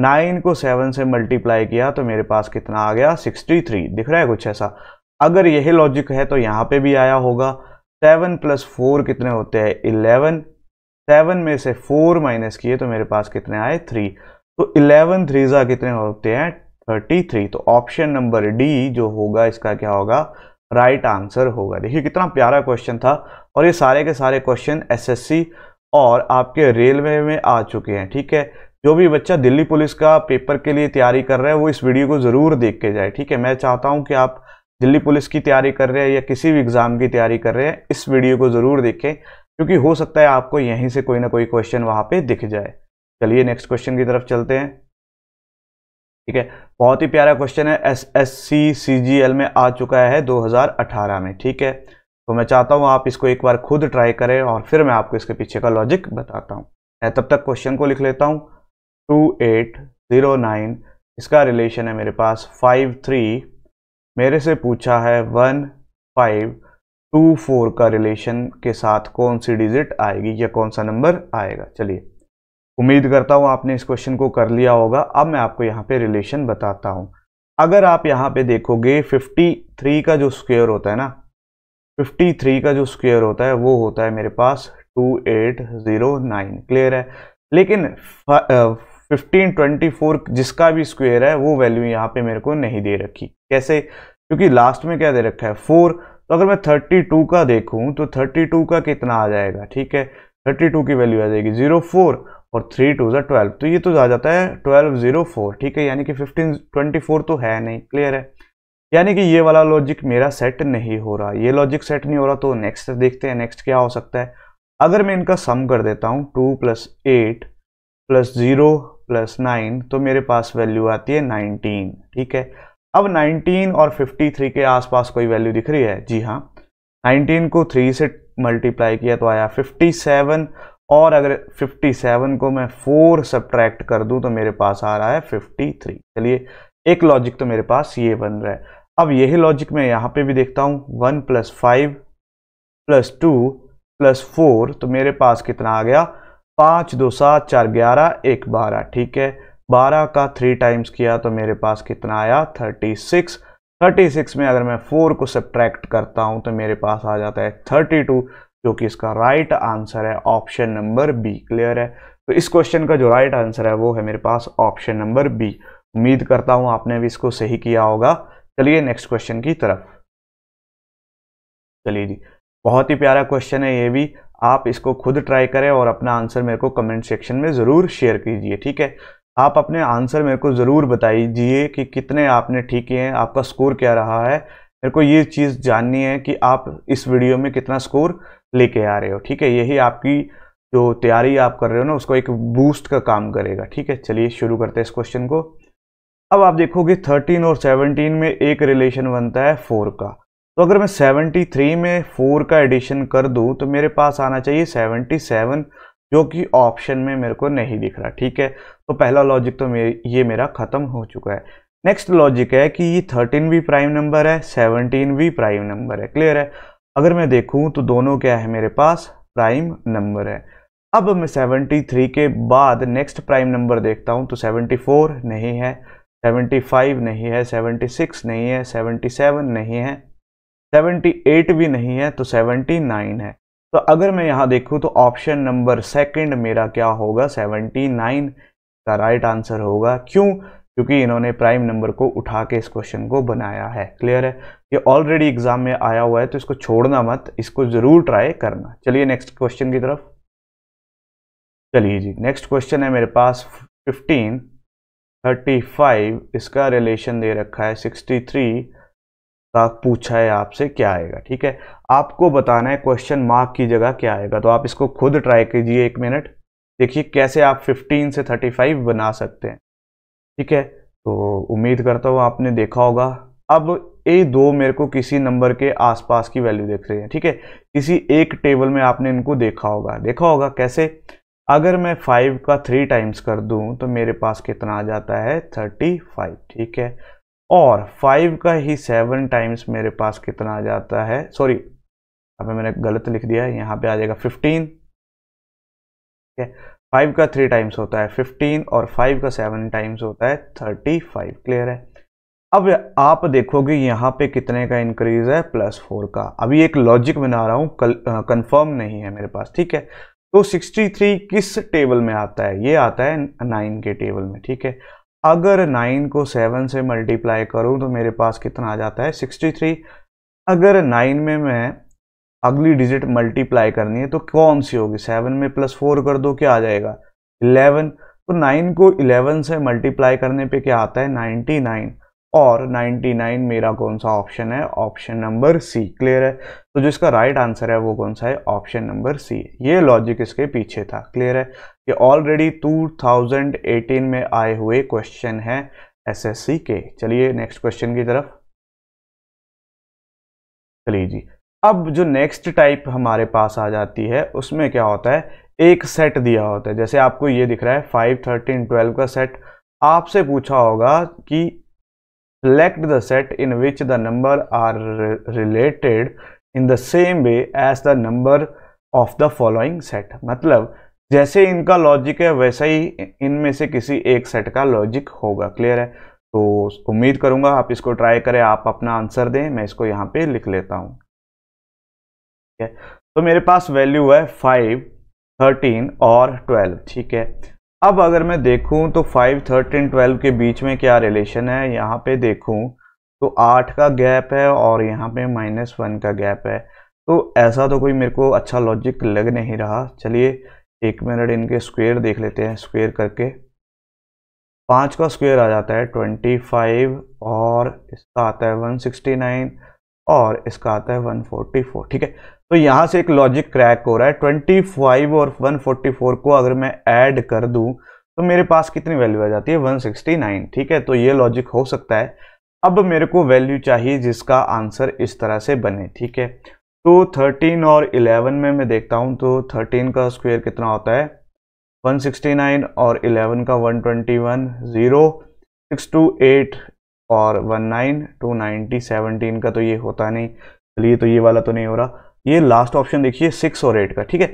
नाइन को सेवन से मल्टीप्लाई किया तो मेरे पास कितना आ गया सिक्सटी थ्री दिख रहा है कुछ ऐसा अगर यही लॉजिक है तो यहाँ पे भी आया होगा सेवन प्लस फोर कितने होते हैं इलेवन सेवन में से फोर माइनस किए तो मेरे पास कितने आए थ्री तो इलेवन थ्रीजा कितने होते हैं थर्टी थ्री तो ऑप्शन नंबर डी जो होगा इसका क्या होगा राइट right आंसर होगा देखिए कितना प्यारा क्वेश्चन था और ये सारे के सारे क्वेश्चन एसएससी और आपके रेलवे में आ चुके हैं ठीक है जो भी बच्चा दिल्ली पुलिस का पेपर के लिए तैयारी कर रहा है वो इस वीडियो को ज़रूर देख के जाए ठीक है मैं चाहता हूँ कि आप दिल्ली पुलिस की तैयारी कर रहे हैं या किसी भी एग्ज़ाम की तैयारी कर रहे हैं इस वीडियो को ज़रूर देखें क्योंकि हो सकता है आपको यहीं से कोई ना कोई क्वेश्चन वहाँ पे दिख जाए चलिए नेक्स्ट क्वेश्चन की तरफ चलते हैं ठीक है बहुत ही प्यारा क्वेश्चन है S S C C G L में आ चुका है 2018 में ठीक है तो मैं चाहता हूँ आप इसको एक बार खुद ट्राई करें और फिर मैं आपको इसके पीछे का लॉजिक बताता हूँ मैं तब तक क्वेश्चन को लिख लेता हूँ टू एट ज़ीरो नाइन इसका रिलेशन है मेरे पास फाइव थ्री मेरे से पूछा है वन फाइव टू फोर का रिलेशन के साथ कौन सी डिजिट आएगी या कौन सा नंबर आएगा चलिए उम्मीद करता हूँ आपने इस क्वेश्चन को कर लिया होगा अब मैं आपको यहाँ पे रिलेशन बताता हूँ अगर आप यहाँ पे देखोगे 53 का जो स्क्वेयर होता है ना 53 का जो स्क्वेयर होता है वो होता है मेरे पास 2809 क्लियर है लेकिन फिफ्टीन ट्वेंटी फोर जिसका भी स्क्वेयर है वो वैल्यू यहाँ पे मेरे को नहीं दे रखी कैसे क्योंकि लास्ट में क्या दे रखा है फोर तो अगर मैं थर्टी टू का देखूँ तो थर्टी टू का कितना आ जाएगा ठीक है थर्टी टू की वैल्यू आ जाएगी जीरो फोर और थ्री टू ज़ा ट्वेल्व तो ये तो आ जाता है ट्वेल्व जीरो फोर ठीक है यानी कि फिफ्टीन ट्वेंटी फोर तो है नहीं क्लियर है यानी कि ये वाला लॉजिक मेरा सेट नहीं हो रहा ये लॉजिक सेट नहीं हो रहा तो नेक्स्ट देखते हैं नेक्स्ट क्या हो सकता है अगर मैं इनका सम कर देता हूँ two plus eight plus zero plus nine तो मेरे पास वैल्यू आती है नाइनटीन ठीक है अब नाइनटीन और फिफ्टी थ्री के आसपास कोई वैल्यू दिख रही है जी हाँ नाइनटीन को थ्री से मल्टीप्लाई किया तो आया फिफ्टी सेवन और अगर फिफ्टी सेवन को मैं फोर सब्ट्रैक्ट कर दूँ तो मेरे पास आ रहा है फिफ्टी थ्री चलिए एक लॉजिक तो मेरे पास ये बन रहा है अब यही लॉजिक मैं यहाँ पे भी देखता हूँ one plus five plus two plus four तो मेरे पास कितना आ गया पाँच दो सात चार ग्यारह एक बारह ठीक है बारह का थ्री टाइम्स किया तो मेरे पास कितना आया थर्टी सिक्स थर्टी सिक्स में अगर मैं फोर को सब्ट्रैक्ट करता हूँ तो मेरे पास आ जाता है थर्टी टू जो कि इसका राइट right आंसर है ऑप्शन नंबर बी क्लियर है तो इस क्वेश्चन का जो राइट right आंसर है वो है मेरे पास ऑप्शन नंबर बी उम्मीद करता हूँ आपने भी इसको सही किया होगा चलिए नेक्स्ट क्वेश्चन की तरफ चलिए जी बहुत ही प्यारा क्वेश्चन है ये भी आप इसको खुद ट्राई करें और अपना आंसर मेरे को कमेंट सेक्शन में ज़रूर शेयर कीजिए ठीक है आप अपने आंसर मेरे को ज़रूर बताइए कि कितने आपने ठीक किए हैं आपका स्कोर क्या रहा है मेरे को ये चीज़ जाननी है कि आप इस वीडियो में कितना स्कोर लेके आ रहे हो ठीक है यही आपकी जो तैयारी आप कर रहे हो ना उसको एक बूस्ट का काम करेगा ठीक है चलिए शुरू करते हैं इस क्वेश्चन को अब आप देखोगे 13 और 17 में एक रिलेशन बनता है 4 का तो अगर मैं 73 में 4 का एडिशन कर दूं तो मेरे पास आना चाहिए 77 जो कि ऑप्शन में मेरे को नहीं दिख रहा ठीक है तो पहला लॉजिक तो मेरी ये मेरा ख़त्म हो चुका है नेक्स्ट लॉजिक है कि ये थर्टीन भी प्राइम नंबर है सेवनटीन भी प्राइम नंबर है क्लियर है अगर मैं देखूँ तो दोनों क्या है मेरे पास प्राइम नंबर है अब मैं 73 के बाद नेक्स्ट प्राइम नंबर देखता हूँ तो 74 नहीं है 75 नहीं है 76 नहीं है 77 नहीं है 78 भी नहीं है तो 79 है तो अगर मैं यहाँ देखूँ तो ऑप्शन नंबर सेकंड मेरा क्या होगा 79 का राइट आंसर होगा क्यों क्योंकि इन्होंने प्राइम नंबर को उठा के इस क्वेश्चन को बनाया है क्लियर है ये ऑलरेडी एग्जाम में आया हुआ है तो इसको छोड़ना मत इसको ज़रूर ट्राई करना चलिए नेक्स्ट क्वेश्चन की तरफ चलिए जी नेक्स्ट क्वेश्चन है मेरे पास 15 35 इसका रिलेशन दे रखा है 63 पूछा है आपसे क्या आएगा ठीक है आपको बताना है क्वेश्चन मार्क की जगह क्या आएगा तो आप इसको खुद ट्राई कीजिए एक मिनट देखिए कैसे आप 15 से 35 बना सकते हैं ठीक है तो उम्मीद करता हूँ आपने देखा होगा अब ये दो मेरे को किसी नंबर के आसपास की वैल्यू देख रहे हैं ठीक है किसी एक टेबल में आपने इनको देखा होगा देखा होगा कैसे अगर मैं फाइव का थ्री टाइम्स कर दूँ तो मेरे पास कितना आ जाता है थर्टी फाइव ठीक है और फाइव का ही सेवन टाइम्स मेरे पास कितना आ जाता है सॉरी अब मैंने गलत लिख दिया है यहाँ पे आ जाएगा फिफ्टीन ठीक है फाइव का थ्री टाइम्स होता है फिफ्टीन और फाइव का सेवन टाइम्स होता है थर्टी फाइव क्लियर है अब आप देखोगे यहाँ पे कितने का इंक्रीज है प्लस फोर का अभी एक लॉजिक बना रहा हूँ कंफर्म नहीं है मेरे पास ठीक है तो 63 किस टेबल में आता है ये आता है नाइन के टेबल में ठीक है अगर नाइन को सेवन से मल्टीप्लाई करूँ तो मेरे पास कितना आ जाता है सिक्सटी थ्री अगर नाइन में मैं अगली डिजिट मल्टीप्लाई करनी है तो कौन सी होगी सेवन में प्लस फोर कर दो क्या आ जाएगा इलेवन तो नाइन को इलेवन से मल्टीप्लाई करने पे क्या आता है नाइन्टी नाइन और नाइन्टी नाइन मेरा कौन सा ऑप्शन है ऑप्शन नंबर सी क्लियर है तो जिसका राइट right आंसर है वो कौन सा है ऑप्शन नंबर सी ये लॉजिक इसके पीछे था क्लियर है ये ऑलरेडी 2018 में आए हुए क्वेश्चन हैं एसएससी के चलिए नेक्स्ट क्वेश्चन की तरफ चलिए जी अब जो नेक्स्ट टाइप हमारे पास आ जाती है उसमें क्या होता है एक सेट दिया होता है जैसे आपको ये दिख रहा है फाइव थर्टीन ट्वेल्व का सेट आपसे पूछा होगा कि select the set in which the number are related in the same way as the number of the following set मतलब जैसे इनका लॉजिक है वैसा ही इनमें से किसी एक सेट का लॉजिक होगा क्लियर है तो उम्मीद करूंगा आप इसको ट्राई करें आप अपना आंसर दें मैं इसको यहाँ पे लिख लेता हूँ तो मेरे पास वैल्यू है फाइव थर्टीन और ट्वेल्व ठीक है अब अगर मैं देखूँ तो फाइव थर्टीन ट्वेल्व के बीच में क्या रिलेशन है यहाँ पे देखूँ तो आठ का गैप है और यहाँ पे माइनस वन का गैप है तो ऐसा तो कोई मेरे को अच्छा लॉजिक लग नहीं रहा चलिए एक मिनट इनके स्क्वायर देख लेते हैं स्क्वायर करके पाँच का स्क्वायर आ जाता है ट्वेंटी फाइव और इसका आता है वन सिक्सटी नाइन और इसका आता है वन फोर्टी फोर ठीक है तो यहाँ से एक लॉजिक क्रैक हो रहा है ट्वेंटी फाइव और वन फोर्टी फोर को अगर मैं ऐड कर दूँ तो मेरे पास कितनी वैल्यू आ जाती है वन सिक्सटी नाइन ठीक है तो ये लॉजिक हो सकता है अब मेरे को वैल्यू चाहिए जिसका आंसर इस तरह से बने ठीक है तो थर्टीन और इलेवन में मैं देखता हूँ तो थर्टीन का स्क्वायर कितना होता है 169 और 11 का 121 टू एट और 19 290 17 का तो ये होता नहीं चलिए तो ये वाला तो नहीं हो रहा ये लास्ट ऑप्शन देखिए सिक्स और एट का ठीक है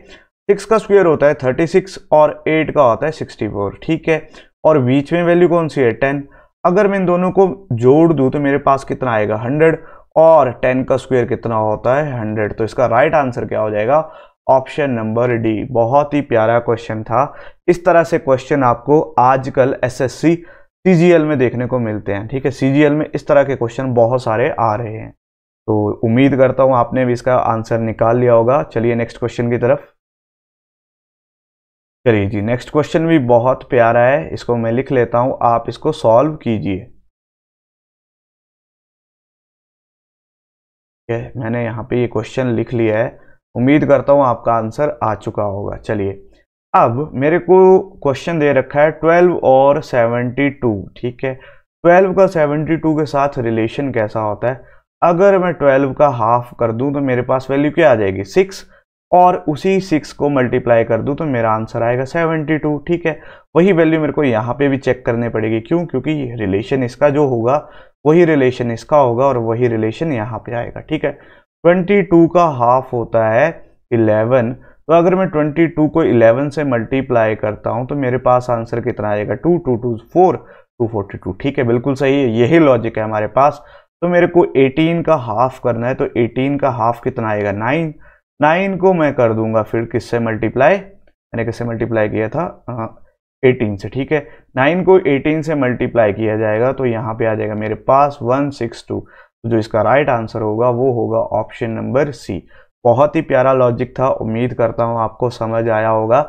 सिक्स का स्क्वायर होता है थर्टी सिक्स और एट का होता है सिक्सटी फोर ठीक है और बीच में वैल्यू कौन सी है टेन अगर मैं इन दोनों को जोड़ दूँ तो मेरे पास कितना आएगा हंड्रेड और टेन का स्क्वायर कितना होता है हंड्रेड तो इसका राइट आंसर क्या हो जाएगा ऑप्शन नंबर डी बहुत ही प्यारा क्वेश्चन था इस तरह से क्वेश्चन आपको आजकल एसएससी सीजीएल में देखने को मिलते हैं ठीक है सीजीएल में इस तरह के क्वेश्चन बहुत सारे आ रहे हैं तो उम्मीद करता हूँ आपने भी इसका आंसर निकाल लिया होगा चलिए नेक्स्ट क्वेश्चन की तरफ चलिए जी नेक्स्ट क्वेश्चन भी बहुत प्यारा है इसको मैं लिख लेता हूँ आप इसको सॉल्व कीजिए ठीक है मैंने यहाँ पे ये क्वेश्चन लिख लिया है उम्मीद करता हूँ आपका आंसर आ चुका होगा चलिए अब मेरे को क्वेश्चन दे रखा है ट्वेल्व और सेवेंटी टू ठीक है ट्वेल्व का सेवेंटी टू के साथ रिलेशन कैसा होता है अगर मैं ट्वेल्व का हाफ कर दूं तो मेरे पास वैल्यू क्या आ जाएगी सिक्स और उसी सिक्स को मल्टीप्लाई कर दूं तो मेरा आंसर आएगा सेवेंटी टू ठीक है वही वैल्यू मेरे को यहाँ पे भी चेक करने पड़ेगी क्यों क्योंकि रिलेशन इसका जो होगा वही रिलेशन इसका होगा और वही रिलेशन यहाँ पे आएगा ठीक है 22 का हाफ होता है 11 तो अगर मैं 22 को 11 से मल्टीप्लाई करता हूँ तो मेरे पास आंसर कितना आएगा two two two four two forty two ठीक है बिल्कुल सही है यही लॉजिक है हमारे पास तो मेरे को 18 का हाफ करना है तो 18 का हाफ कितना आएगा 9 9 को मैं कर दूंगा फिर किससे मल्टीप्लाई मैंने किससे मल्टीप्लाई किया था 18 से ठीक है 9 को 18 से मल्टीप्लाई किया जाएगा तो यहाँ पे आ जाएगा मेरे पास 162 तो जो इसका राइट आंसर होगा वो होगा ऑप्शन नंबर सी बहुत ही प्यारा लॉजिक था उम्मीद करता हूँ आपको समझ आया होगा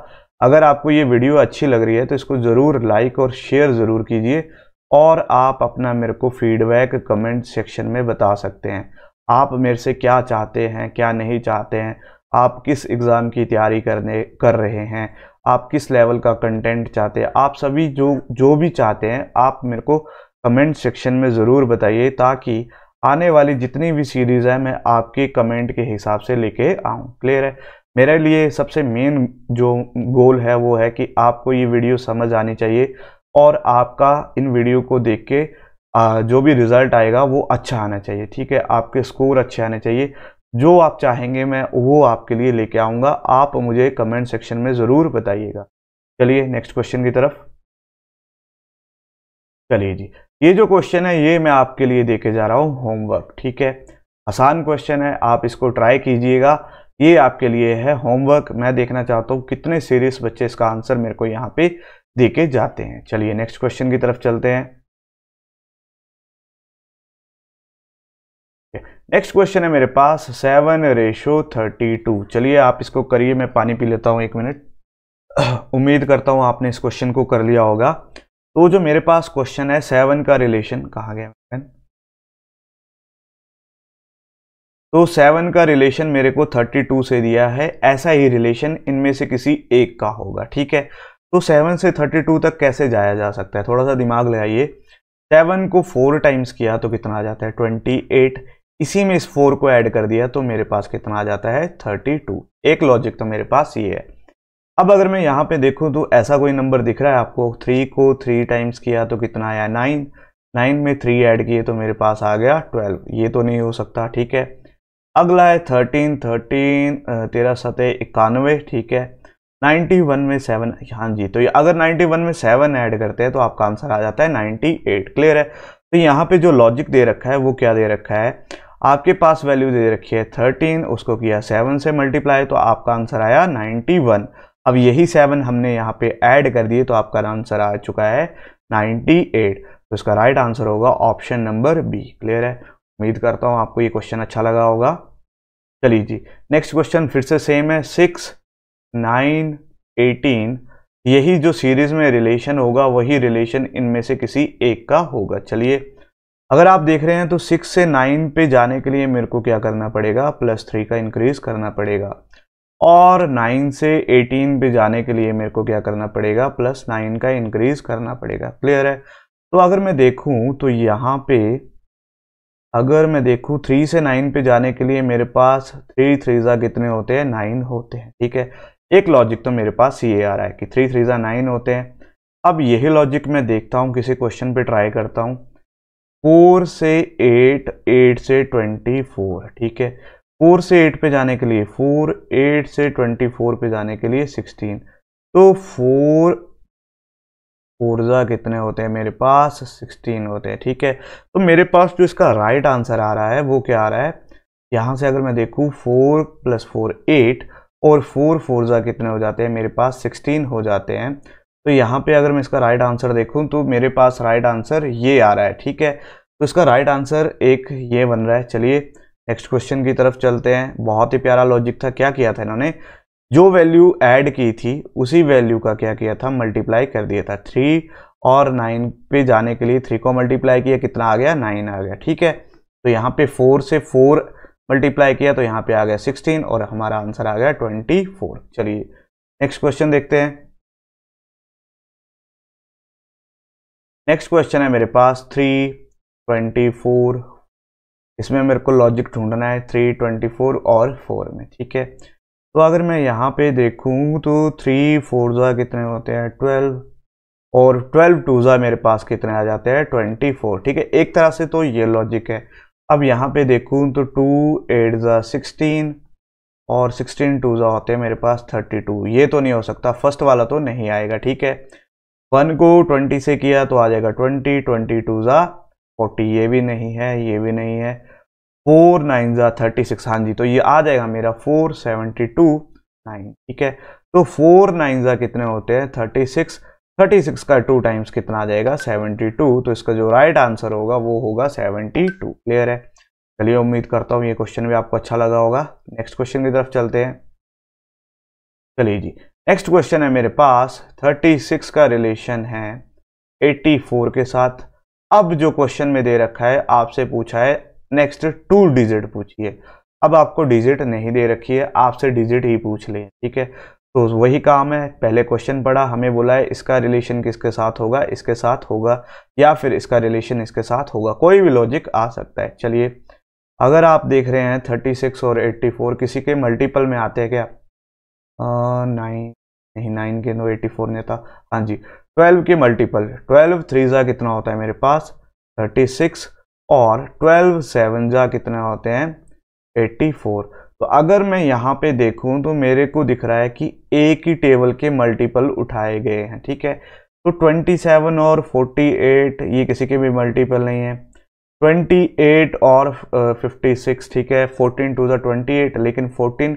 अगर आपको ये वीडियो अच्छी लग रही है तो इसको ज़रूर लाइक और शेयर ज़रूर कीजिए और आप अपना मेरे को फीडबैक कमेंट सेक्शन में बता सकते हैं आप मेरे से क्या चाहते हैं क्या नहीं चाहते हैं आप किस एग्ज़ाम की तैयारी करने कर रहे हैं आप किस लेवल का कंटेंट चाहते हैं आप सभी जो जो भी चाहते हैं आप मेरे को कमेंट सेक्शन में ज़रूर बताइए ताकि आने वाली जितनी भी सीरीज़ है मैं आपके कमेंट के हिसाब से लेके आऊँ क्लियर है मेरे लिए सबसे मेन जो गोल है वो है कि आपको ये वीडियो समझ आनी चाहिए और आपका इन वीडियो को देख के जो भी रिज़ल्ट आएगा वो अच्छा आना चाहिए ठीक है आपके स्कोर अच्छे आने चाहिए जो आप चाहेंगे मैं वो आपके लिए लेके आऊँगा आप मुझे कमेंट सेक्शन में ज़रूर बताइएगा चलिए नेक्स्ट क्वेश्चन की तरफ चलिए जी ये जो क्वेश्चन है ये मैं आपके लिए देके जा रहा हूँ होमवर्क ठीक है आसान क्वेश्चन है आप इसको ट्राई कीजिएगा ये आपके लिए है होमवर्क मैं देखना चाहता हूँ कितने सीरियस बच्चे इसका आंसर मेरे को यहाँ पे दे के जाते हैं चलिए नेक्स्ट क्वेश्चन की तरफ चलते हैं नेक्स्ट क्वेश्चन है मेरे पास सेवन रेशो थर्टी टू चलिए आप इसको करिए मैं पानी पी लेता हूँ एक मिनट उम्मीद करता हूँ आपने इस क्वेश्चन को कर लिया होगा तो जो मेरे पास क्वेश्चन है सेवन का रिलेशन कहा गया तो सेवन का रिलेशन मेरे को थर्टी टू से दिया है ऐसा ही रिलेशन इनमें से किसी एक का होगा ठीक है तो सेवन से थर्टी टू तक कैसे जाया जा सकता है थोड़ा सा दिमाग लगाइए सेवन को फोर टाइम्स किया तो कितना आ जाता है ट्वेंटी एट इसी में इस फोर को ऐड कर दिया तो मेरे पास कितना आ जाता है थर्टी टू एक लॉजिक तो मेरे पास ये है अब अगर मैं यहाँ पे देखूँ तो ऐसा कोई नंबर दिख रहा है आपको थ्री को थ्री टाइम्स किया तो कितना आया नाइन नाइन में थ्री ऐड किए तो मेरे पास आ गया ट्वेल्व ये तो नहीं हो सकता ठीक है अगला है थर्टीन थर्टीन तेरह सतह इक्यानवे ठीक है नाइन्टी वन में सेवन हाँ जी तो अगर नाइन्टी वन में सेवन ऐड करते हैं तो आपका आंसर आ जाता है नाइन्टी एट क्लियर है तो यहाँ पे जो लॉजिक दे रखा है वो क्या दे रखा है आपके पास वैल्यू दे रखी है थर्टीन उसको किया सेवन से मल्टीप्लाई तो आपका आंसर आया नाइन्टी वन अब यही सेवन हमने यहाँ पे ऐड कर दिए तो आपका आंसर आ चुका है नाइन्टी एट तो इसका राइट आंसर होगा ऑप्शन नंबर बी क्लियर है उम्मीद करता हूँ आपको ये क्वेश्चन अच्छा लगा होगा चलिए जी नेक्स्ट क्वेश्चन फिर से सेम है सिक्स नाइन एटीन यही जो सीरीज़ में रिलेशन होगा वही रिलेशन इनमें से किसी एक का होगा चलिए अगर आप देख रहे हैं तो सिक्स से नाइन पे जाने के लिए मेरे को क्या करना पड़ेगा प्लस थ्री का इंक्रीज करना पड़ेगा और नाइन से एटीन पे जाने के लिए मेरे को क्या करना पड़ेगा प्लस नाइन का इंक्रीज करना पड़ेगा क्लियर है तो अगर मैं देखूं तो यहाँ पे अगर मैं देखूं थ्री से नाइन पे जाने के लिए मेरे पास थ्री थ्रीजा कितने होते हैं नाइन होते हैं ठीक है एक लॉजिक तो मेरे पास ये आ रहा है कि थ्री थ्रीजा नाइन होते हैं अब यही लॉजिक मैं देखता हूँ किसी क्वेश्चन पे ट्राई करता हूँ फोर से एट एट से ट्वेंटी फोर ठीक है फोर से एट पे जाने के लिए फोर एट से ट्वेंटी फोर पे जाने के लिए सिक्सटीन तो फोर ऊर्जा कितने होते हैं मेरे पास सिक्सटीन होते हैं ठीक है तो मेरे पास जो इसका राइट आंसर आ रहा है वो क्या आ रहा है यहाँ से अगर मैं देखूँ फोर प्लस फोर एट और फोर फोर्जा कितने हो जाते हैं मेरे पास सिक्सटीन हो जाते हैं तो यहाँ पे अगर मैं इसका राइट आंसर देखूँ तो मेरे पास राइट आंसर ये आ रहा है ठीक है तो इसका राइट आंसर एक ये बन रहा है चलिए नेक्स्ट क्वेश्चन की तरफ चलते हैं बहुत ही प्यारा लॉजिक था क्या किया था इन्होंने जो वैल्यू ऐड की थी उसी वैल्यू का क्या किया था मल्टीप्लाई कर दिया था थ्री और नाइन पे जाने के लिए थ्री को मल्टीप्लाई किया कितना आ गया नाइन आ गया ठीक है तो यहाँ पे फोर से फोर मल्टीप्लाई किया तो यहाँ पे आ गया सिक्सटीन और हमारा आंसर आ गया ट्वेंटी फोर चलिए नेक्स्ट क्वेश्चन देखते हैं नेक्स्ट क्वेश्चन है मेरे पास थ्री ट्वेंटी फोर इसमें मेरे को लॉजिक ढूंढना है थ्री ट्वेंटी फोर और फोर में ठीक है तो अगर मैं यहाँ पे देखूँ तो थ्री फोर ज़ा कितने होते हैं ट्वेल्व और ट्वेल्व टू ज़ा मेरे पास कितने आ जाते हैं ट्वेंटी फोर ठीक है एक तरह से तो ये लॉजिक है अब यहाँ पे देखूँ तो टू एट ज़ा सिक्सटीन और सिक्सटीन टू ज़ा होते हैं मेरे पास थर्टी टू ये तो नहीं हो सकता फर्स्ट वाला तो नहीं आएगा ठीक है वन को ट्वेंटी से किया तो आ जाएगा ट्वेंटी ट्वेंटी टू ज़ा फोर्टी ये भी नहीं है ये भी नहीं है फोर नाइन ज़ा थर्टी सिक्स हाँ जी तो ये आ जाएगा मेरा फोर सेवेंटी टू नाइन ठीक है तो फोर नाइन ज़ा कितने होते हैं थर्टी सिक्स थर्टी सिक्स का टू टाइम्स कितना आ जाएगा सेवेंटी टू तो इसका जो राइट आंसर होगा वो होगा सेवेंटी टू क्लियर है चलिए उम्मीद करता हूँ ये क्वेश्चन भी आपको अच्छा लगा होगा नेक्स्ट क्वेश्चन की तरफ चलते हैं चलिए जी नेक्स्ट क्वेश्चन है मेरे पास 36 का रिलेशन है 84 के साथ अब जो क्वेश्चन में दे रखा है आपसे पूछा है नेक्स्ट टू डिजिट पूछिए अब आपको डिजिट नहीं दे रखी है आपसे डिजिट ही पूछ ले ठीक है तो वही काम है पहले क्वेश्चन पढ़ा हमें बोला है इसका रिलेशन किसके साथ होगा इसके साथ होगा या फिर इसका रिलेशन इसके साथ होगा कोई भी लॉजिक आ सकता है चलिए अगर आप देख रहे हैं 36 और 84 किसी के मल्टीपल में आते हैं क्या नाइन नहीं नाइन के नो एटी फोर नहीं था हाँ जी ट्वेल्व के मल्टीपल ट्वेल्व थ्री जा कितना होता है मेरे पास थर्टी सिक्स और ट्वेल्व सेवन जा कितने होते हैं एट्टी फोर तो अगर मैं यहाँ पे देखूँ तो मेरे को दिख रहा है कि एक ही टेबल के मल्टीपल उठाए गए हैं ठीक है तो ट्वेंटी सेवन और फोर्टी एट ये किसी के भी मल्टीपल नहीं है ट्वेंटी एट और फिफ्टी सिक्स ठीक है फोर्टीन टू ज़ा एट लेकिन फोर्टीन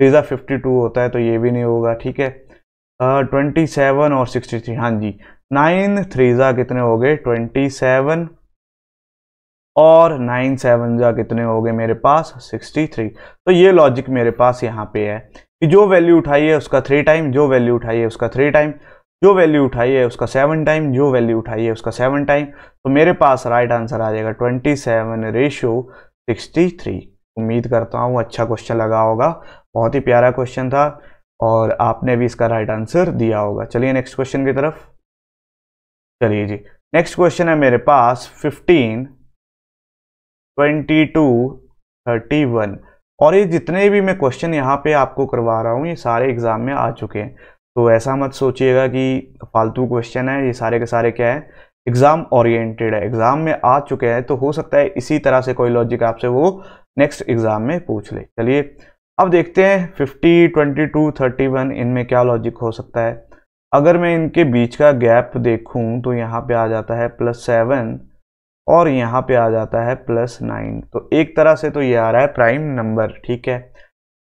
थ्री ज़ा टू होता है तो ये भी नहीं होगा ठीक है ट्वेंटी सेवन और सिक्सटी थ्री हाँ जी नाइन थ्री ज़ा कितने हो गए ट्वेंटी सेवन और नाइन सेवन ज़ा कितने हो गए मेरे पास सिक्सटी थ्री तो ये लॉजिक मेरे पास यहाँ पे है कि जो वैल्यू उठाई है उसका थ्री टाइम जो वैल्यू उठाई है उसका थ्री टाइम जो वैल्यू उठाई है उसका सेवन टाइम जो वैल्यू उठाई है उसका सेवन टाइम तो मेरे पास राइट आंसर आ जाएगा twenty seven ratio sixty three उम्मीद करता हूँ अच्छा क्वेश्चन लगा होगा बहुत ही प्यारा क्वेश्चन था और आपने भी इसका राइट आंसर दिया होगा चलिए नेक्स्ट क्वेश्चन की तरफ चलिए जी नेक्स्ट क्वेश्चन है मेरे पास fifteen twenty two thirty one और ये जितने भी मैं क्वेश्चन यहाँ पे आपको करवा रहा हूँ ये सारे एग्ज़ाम में आ चुके हैं तो ऐसा मत सोचिएगा कि फालतू क्वेश्चन है ये सारे के सारे क्या है एग्ज़ाम ओरिएंटेड है एग्ज़ाम में आ चुके हैं तो हो सकता है इसी तरह से कोई लॉजिक आपसे वो नेक्स्ट एग्ज़ाम में पूछ ले चलिए अब देखते हैं 50, 22, 31 इनमें क्या लॉजिक हो सकता है अगर मैं इनके बीच का गैप देखूं तो यहाँ पे आ जाता है प्लस सेवन और यहाँ पे आ जाता है प्लस नाइन तो एक तरह से तो ये आ रहा है प्राइम नंबर ठीक है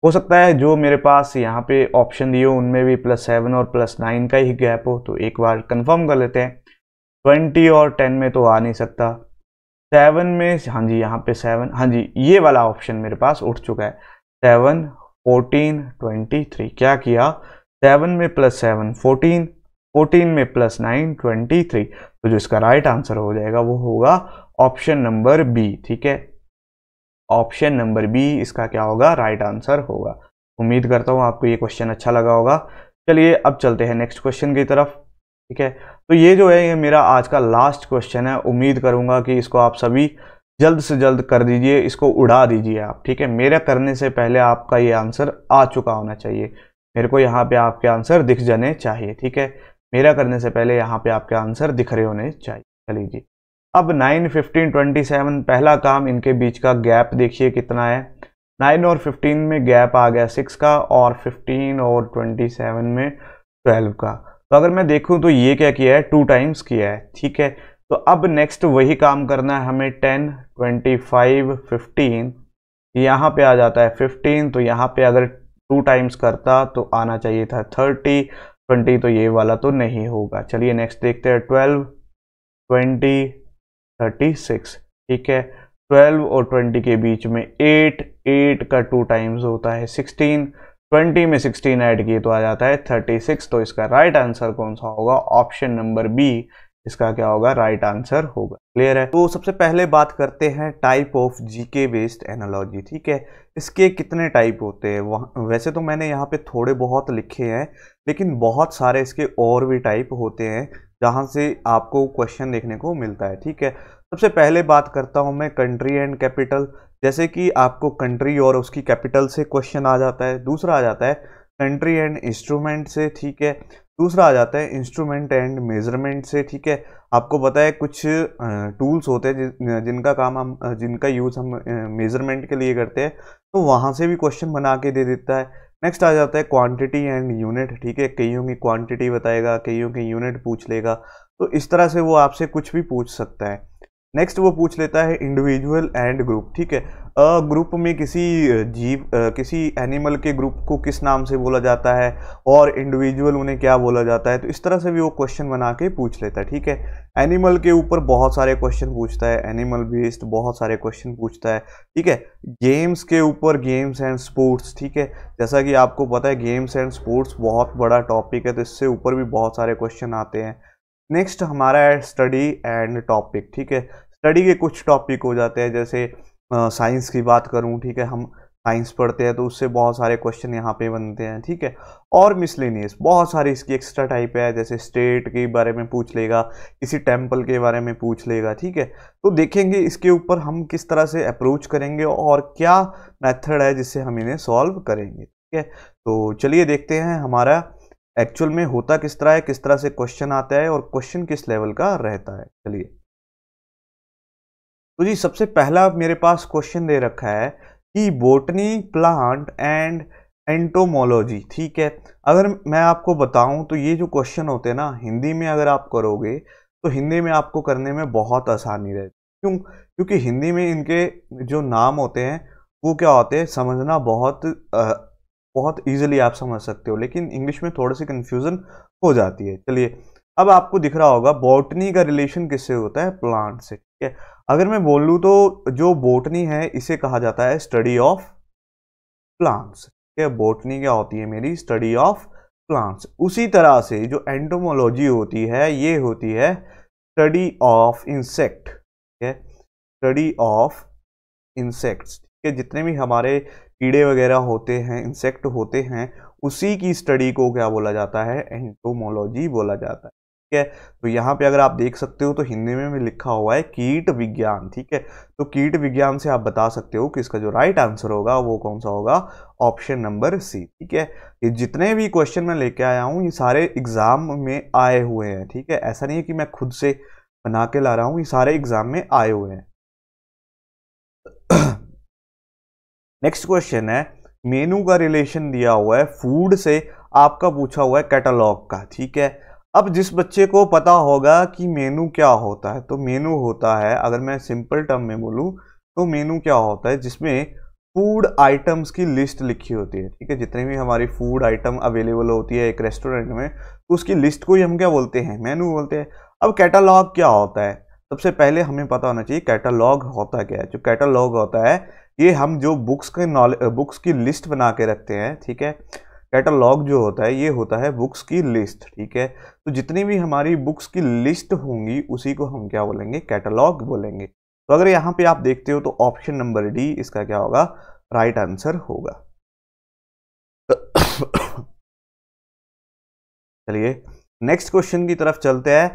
हो सकता है जो मेरे पास यहाँ पे ऑप्शन दिए उनमें भी प्लस सेवन और प्लस नाइन का ही गैप हो तो एक बार कन्फर्म कर लेते हैं ट्वेंटी और टेन में तो आ नहीं सकता सेवन में हाँ जी यहाँ पे सेवन हाँ जी ये वाला ऑप्शन मेरे पास उठ चुका है सेवन फोर्टीन ट्वेंटी थ्री क्या किया सेवन में प्लस सेवन फोर्टीन फोर्टीन में प्लस नाइन ट्वेंटी थ्री तो जो इसका राइट आंसर हो जाएगा वो होगा ऑप्शन नंबर बी ठीक है ऑप्शन नंबर बी इसका क्या होगा राइट आंसर होगा उम्मीद करता हूँ आपको ये क्वेश्चन अच्छा लगा होगा चलिए अब चलते हैं नेक्स्ट क्वेश्चन की तरफ ठीक है तो ये जो है ये मेरा आज का लास्ट क्वेश्चन है उम्मीद करूँगा कि इसको आप सभी जल्द से जल्द कर दीजिए इसको उड़ा दीजिए आप ठीक है मेरा करने से पहले आपका ये आंसर आ चुका होना चाहिए मेरे को यहाँ पे आपके आंसर दिख जाने चाहिए ठीक है मेरा करने से पहले यहाँ पे आपके आंसर दिख रहे होने चाहिए चलिए जी अब फिफ्टीन ट्वेंटी सेवन पहला काम इनके बीच का गैप देखिए कितना है नाइन और फिफ्टीन में गैप आ गया सिक्स का और फिफ्टीन और ट्वेंटी सेवन में ट्वेल्व का तो अगर मैं देखूँ तो ये क्या किया है टू टाइम्स किया है ठीक है तो अब नेक्स्ट वही काम करना है हमें टेन ट्वेंटी फाइव फिफ्टीन यहाँ पे आ जाता है फिफ्टीन तो यहाँ पे अगर टू टाइम्स करता तो आना चाहिए था थर्टी ट्वेंटी तो ये वाला तो नहीं होगा चलिए नेक्स्ट देखते हैं ट्वेल्व ट्वेंटी थर्टी सिक्स ठीक है ट्वेल्व और ट्वेंटी के बीच में एट एट का टू टाइम्स होता है सिक्सटीन ट्वेंटी में सिक्सटीन ऐड किए तो आ जाता है थर्टी सिक्स तो इसका राइट right आंसर कौन सा होगा ऑप्शन नंबर बी इसका क्या होगा राइट आंसर होगा क्लियर है तो सबसे पहले बात करते हैं type of GK based analogy ठीक है इसके कितने टाइप होते हैं वैसे तो मैंने यहाँ पे थोड़े बहुत लिखे हैं लेकिन बहुत सारे इसके और भी टाइप होते हैं जहाँ से आपको क्वेश्चन देखने को मिलता है ठीक है सबसे पहले बात करता हूँ मैं कंट्री एंड कैपिटल जैसे कि आपको कंट्री और उसकी कैपिटल से क्वेश्चन आ जाता है दूसरा आ जाता है कंट्री एंड इंस्ट्रूमेंट से ठीक है दूसरा आ जाता है इंस्ट्रूमेंट एंड मेजरमेंट से ठीक है आपको पता है कुछ टूल्स होते हैं जिन, जिनका काम हम जिनका यूज़ हम मेजरमेंट के लिए करते हैं तो वहाँ से भी क्वेश्चन बना के दे देता है नेक्स्ट आ जाता है क्वांटिटी एंड यूनिट ठीक है कईयों की क्वांटिटी बताएगा कईयों के यूनिट पूछ लेगा तो इस तरह से वो आपसे कुछ भी पूछ सकता है नेक्स्ट वो पूछ लेता है इंडिविजुअल एंड ग्रुप ठीक है अ ग्रुप में किसी जीव आ, किसी एनिमल के ग्रुप को किस नाम से बोला जाता है और इंडिविजुअल उन्हें क्या बोला जाता है तो इस तरह से भी वो क्वेश्चन बना के पूछ लेता है ठीक है एनिमल के ऊपर बहुत सारे क्वेश्चन पूछता है एनिमल बेस्ड बहुत सारे क्वेश्चन पूछता है ठीक है गेम्स के ऊपर गेम्स एंड स्पोर्ट्स ठीक है जैसा कि आपको पता है गेम्स एंड स्पोर्ट्स बहुत बड़ा टॉपिक है तो इससे ऊपर भी बहुत सारे क्वेश्चन आते हैं नेक्स्ट हमारा है स्टडी एंड टॉपिक ठीक है स्टडी के कुछ टॉपिक हो जाते हैं जैसे साइंस की बात करूँ ठीक है हम साइंस पढ़ते हैं तो उससे बहुत सारे क्वेश्चन यहाँ पे बनते हैं ठीक है और मिसलिनियस बहुत सारी इसकी एक्स्ट्रा टाइप है जैसे स्टेट के बारे में पूछ लेगा किसी टेम्पल के बारे में पूछ लेगा ठीक है तो देखेंगे इसके ऊपर हम किस तरह से अप्रोच करेंगे और क्या मैथड है जिससे हम इन्हें सॉल्व करेंगे ठीक है तो चलिए देखते हैं हमारा एक्चुअल में होता किस तरह है किस तरह से क्वेश्चन आता है और क्वेश्चन किस लेवल का रहता है चलिए तो जी सबसे पहला मेरे पास क्वेश्चन दे रखा है कि बोटनी प्लांट एंड एंटोमोलॉजी ठीक है अगर मैं आपको बताऊं तो ये जो क्वेश्चन होते हैं ना हिंदी में अगर आप करोगे तो हिंदी में आपको करने में बहुत आसानी रहती क्यों क्योंकि हिंदी में इनके जो नाम होते हैं वो क्या होते हैं समझना बहुत बहुत ईजिली आप समझ सकते हो लेकिन इंग्लिश में थोड़ी सी कन्फ्यूज़न हो जाती है चलिए अब आपको दिख रहा होगा बॉटनी का रिलेशन किससे होता है प्लांट से ठीक है अगर मैं बोल लूँ तो जो बॉटनी है इसे कहा जाता है स्टडी ऑफ प्लांट्स ठीक है बॉटनी क्या होती है मेरी स्टडी ऑफ प्लांट्स उसी तरह से जो एंटोमोलॉजी होती है ये होती है स्टडी ऑफ इंसेक्ट ठीक है स्टडी ऑफ इंसेक्ट्स ठीक है जितने भी हमारे कीड़े वगैरह होते हैं इंसेक्ट होते हैं उसी की स्टडी को क्या बोला जाता है एंटोमोलॉजी बोला जाता है ठीक है तो यहाँ पे अगर आप देख सकते हो तो हिंदी में भी लिखा हुआ है कीट विज्ञान ठीक है तो कीट विज्ञान से आप बता सकते हो कि इसका जो राइट आंसर होगा वो कौन सा होगा ऑप्शन नंबर सी ठीक है ये जितने भी क्वेश्चन मैं लेके आया हूँ ये सारे एग्जाम में आए हुए हैं ठीक है ऐसा नहीं है कि मैं खुद से बना के ला रहा हूँ ये सारे एग्जाम में आए हुए हैं नेक्स्ट क्वेश्चन है मेनू का रिलेशन दिया हुआ है फूड से आपका पूछा हुआ है कैटलॉग का ठीक है अब जिस बच्चे को पता होगा कि मेनू क्या होता है तो मेनू होता है अगर मैं सिंपल टर्म में बोलूँ तो मेनू क्या होता है जिसमें फूड आइटम्स की लिस्ट लिखी होती है ठीक है जितने भी हमारी फूड आइटम अवेलेबल होती है एक रेस्टोरेंट में तो उसकी लिस्ट को ही हम क्या बोलते हैं मेनू बोलते हैं अब कैटालॉग क्या होता है सबसे पहले हमें पता होना चाहिए कैटालॉग होता क्या है जो कैटालॉग होता है ये हम जो बुक्स के नॉलेज बुक्स की लिस्ट बना के रखते हैं ठीक है कैटलॉग जो होता है ये होता है बुक्स की लिस्ट ठीक है तो जितनी भी हमारी बुक्स की लिस्ट होंगी उसी को हम क्या बोलेंगे कैटलॉग बोलेंगे तो अगर यहाँ पे आप देखते हो तो ऑप्शन नंबर डी इसका क्या होगा राइट right आंसर होगा चलिए नेक्स्ट क्वेश्चन की तरफ चलते हैं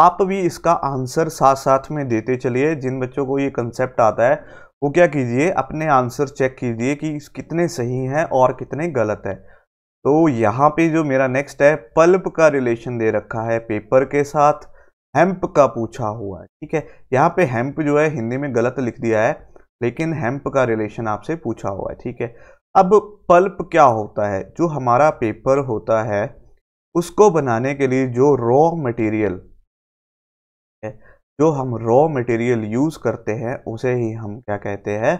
आप भी इसका आंसर साथ साथ में देते चलिए जिन बच्चों को ये कंसेप्ट आता है वो क्या कीजिए अपने आंसर चेक कीजिए कि कितने सही हैं और कितने गलत है तो यहाँ पे जो मेरा नेक्स्ट है पल्प का रिलेशन दे रखा है पेपर के साथ हेम्प का पूछा हुआ है ठीक है यहाँ पे हेम्प जो है हिंदी में गलत लिख दिया है लेकिन हेम्प का रिलेशन आपसे पूछा हुआ है ठीक है अब पल्प क्या होता है जो हमारा पेपर होता है उसको बनाने के लिए जो रॉ मटेरियल जो हम रॉ मटेरियल यूज़ करते हैं उसे ही हम क्या कहते हैं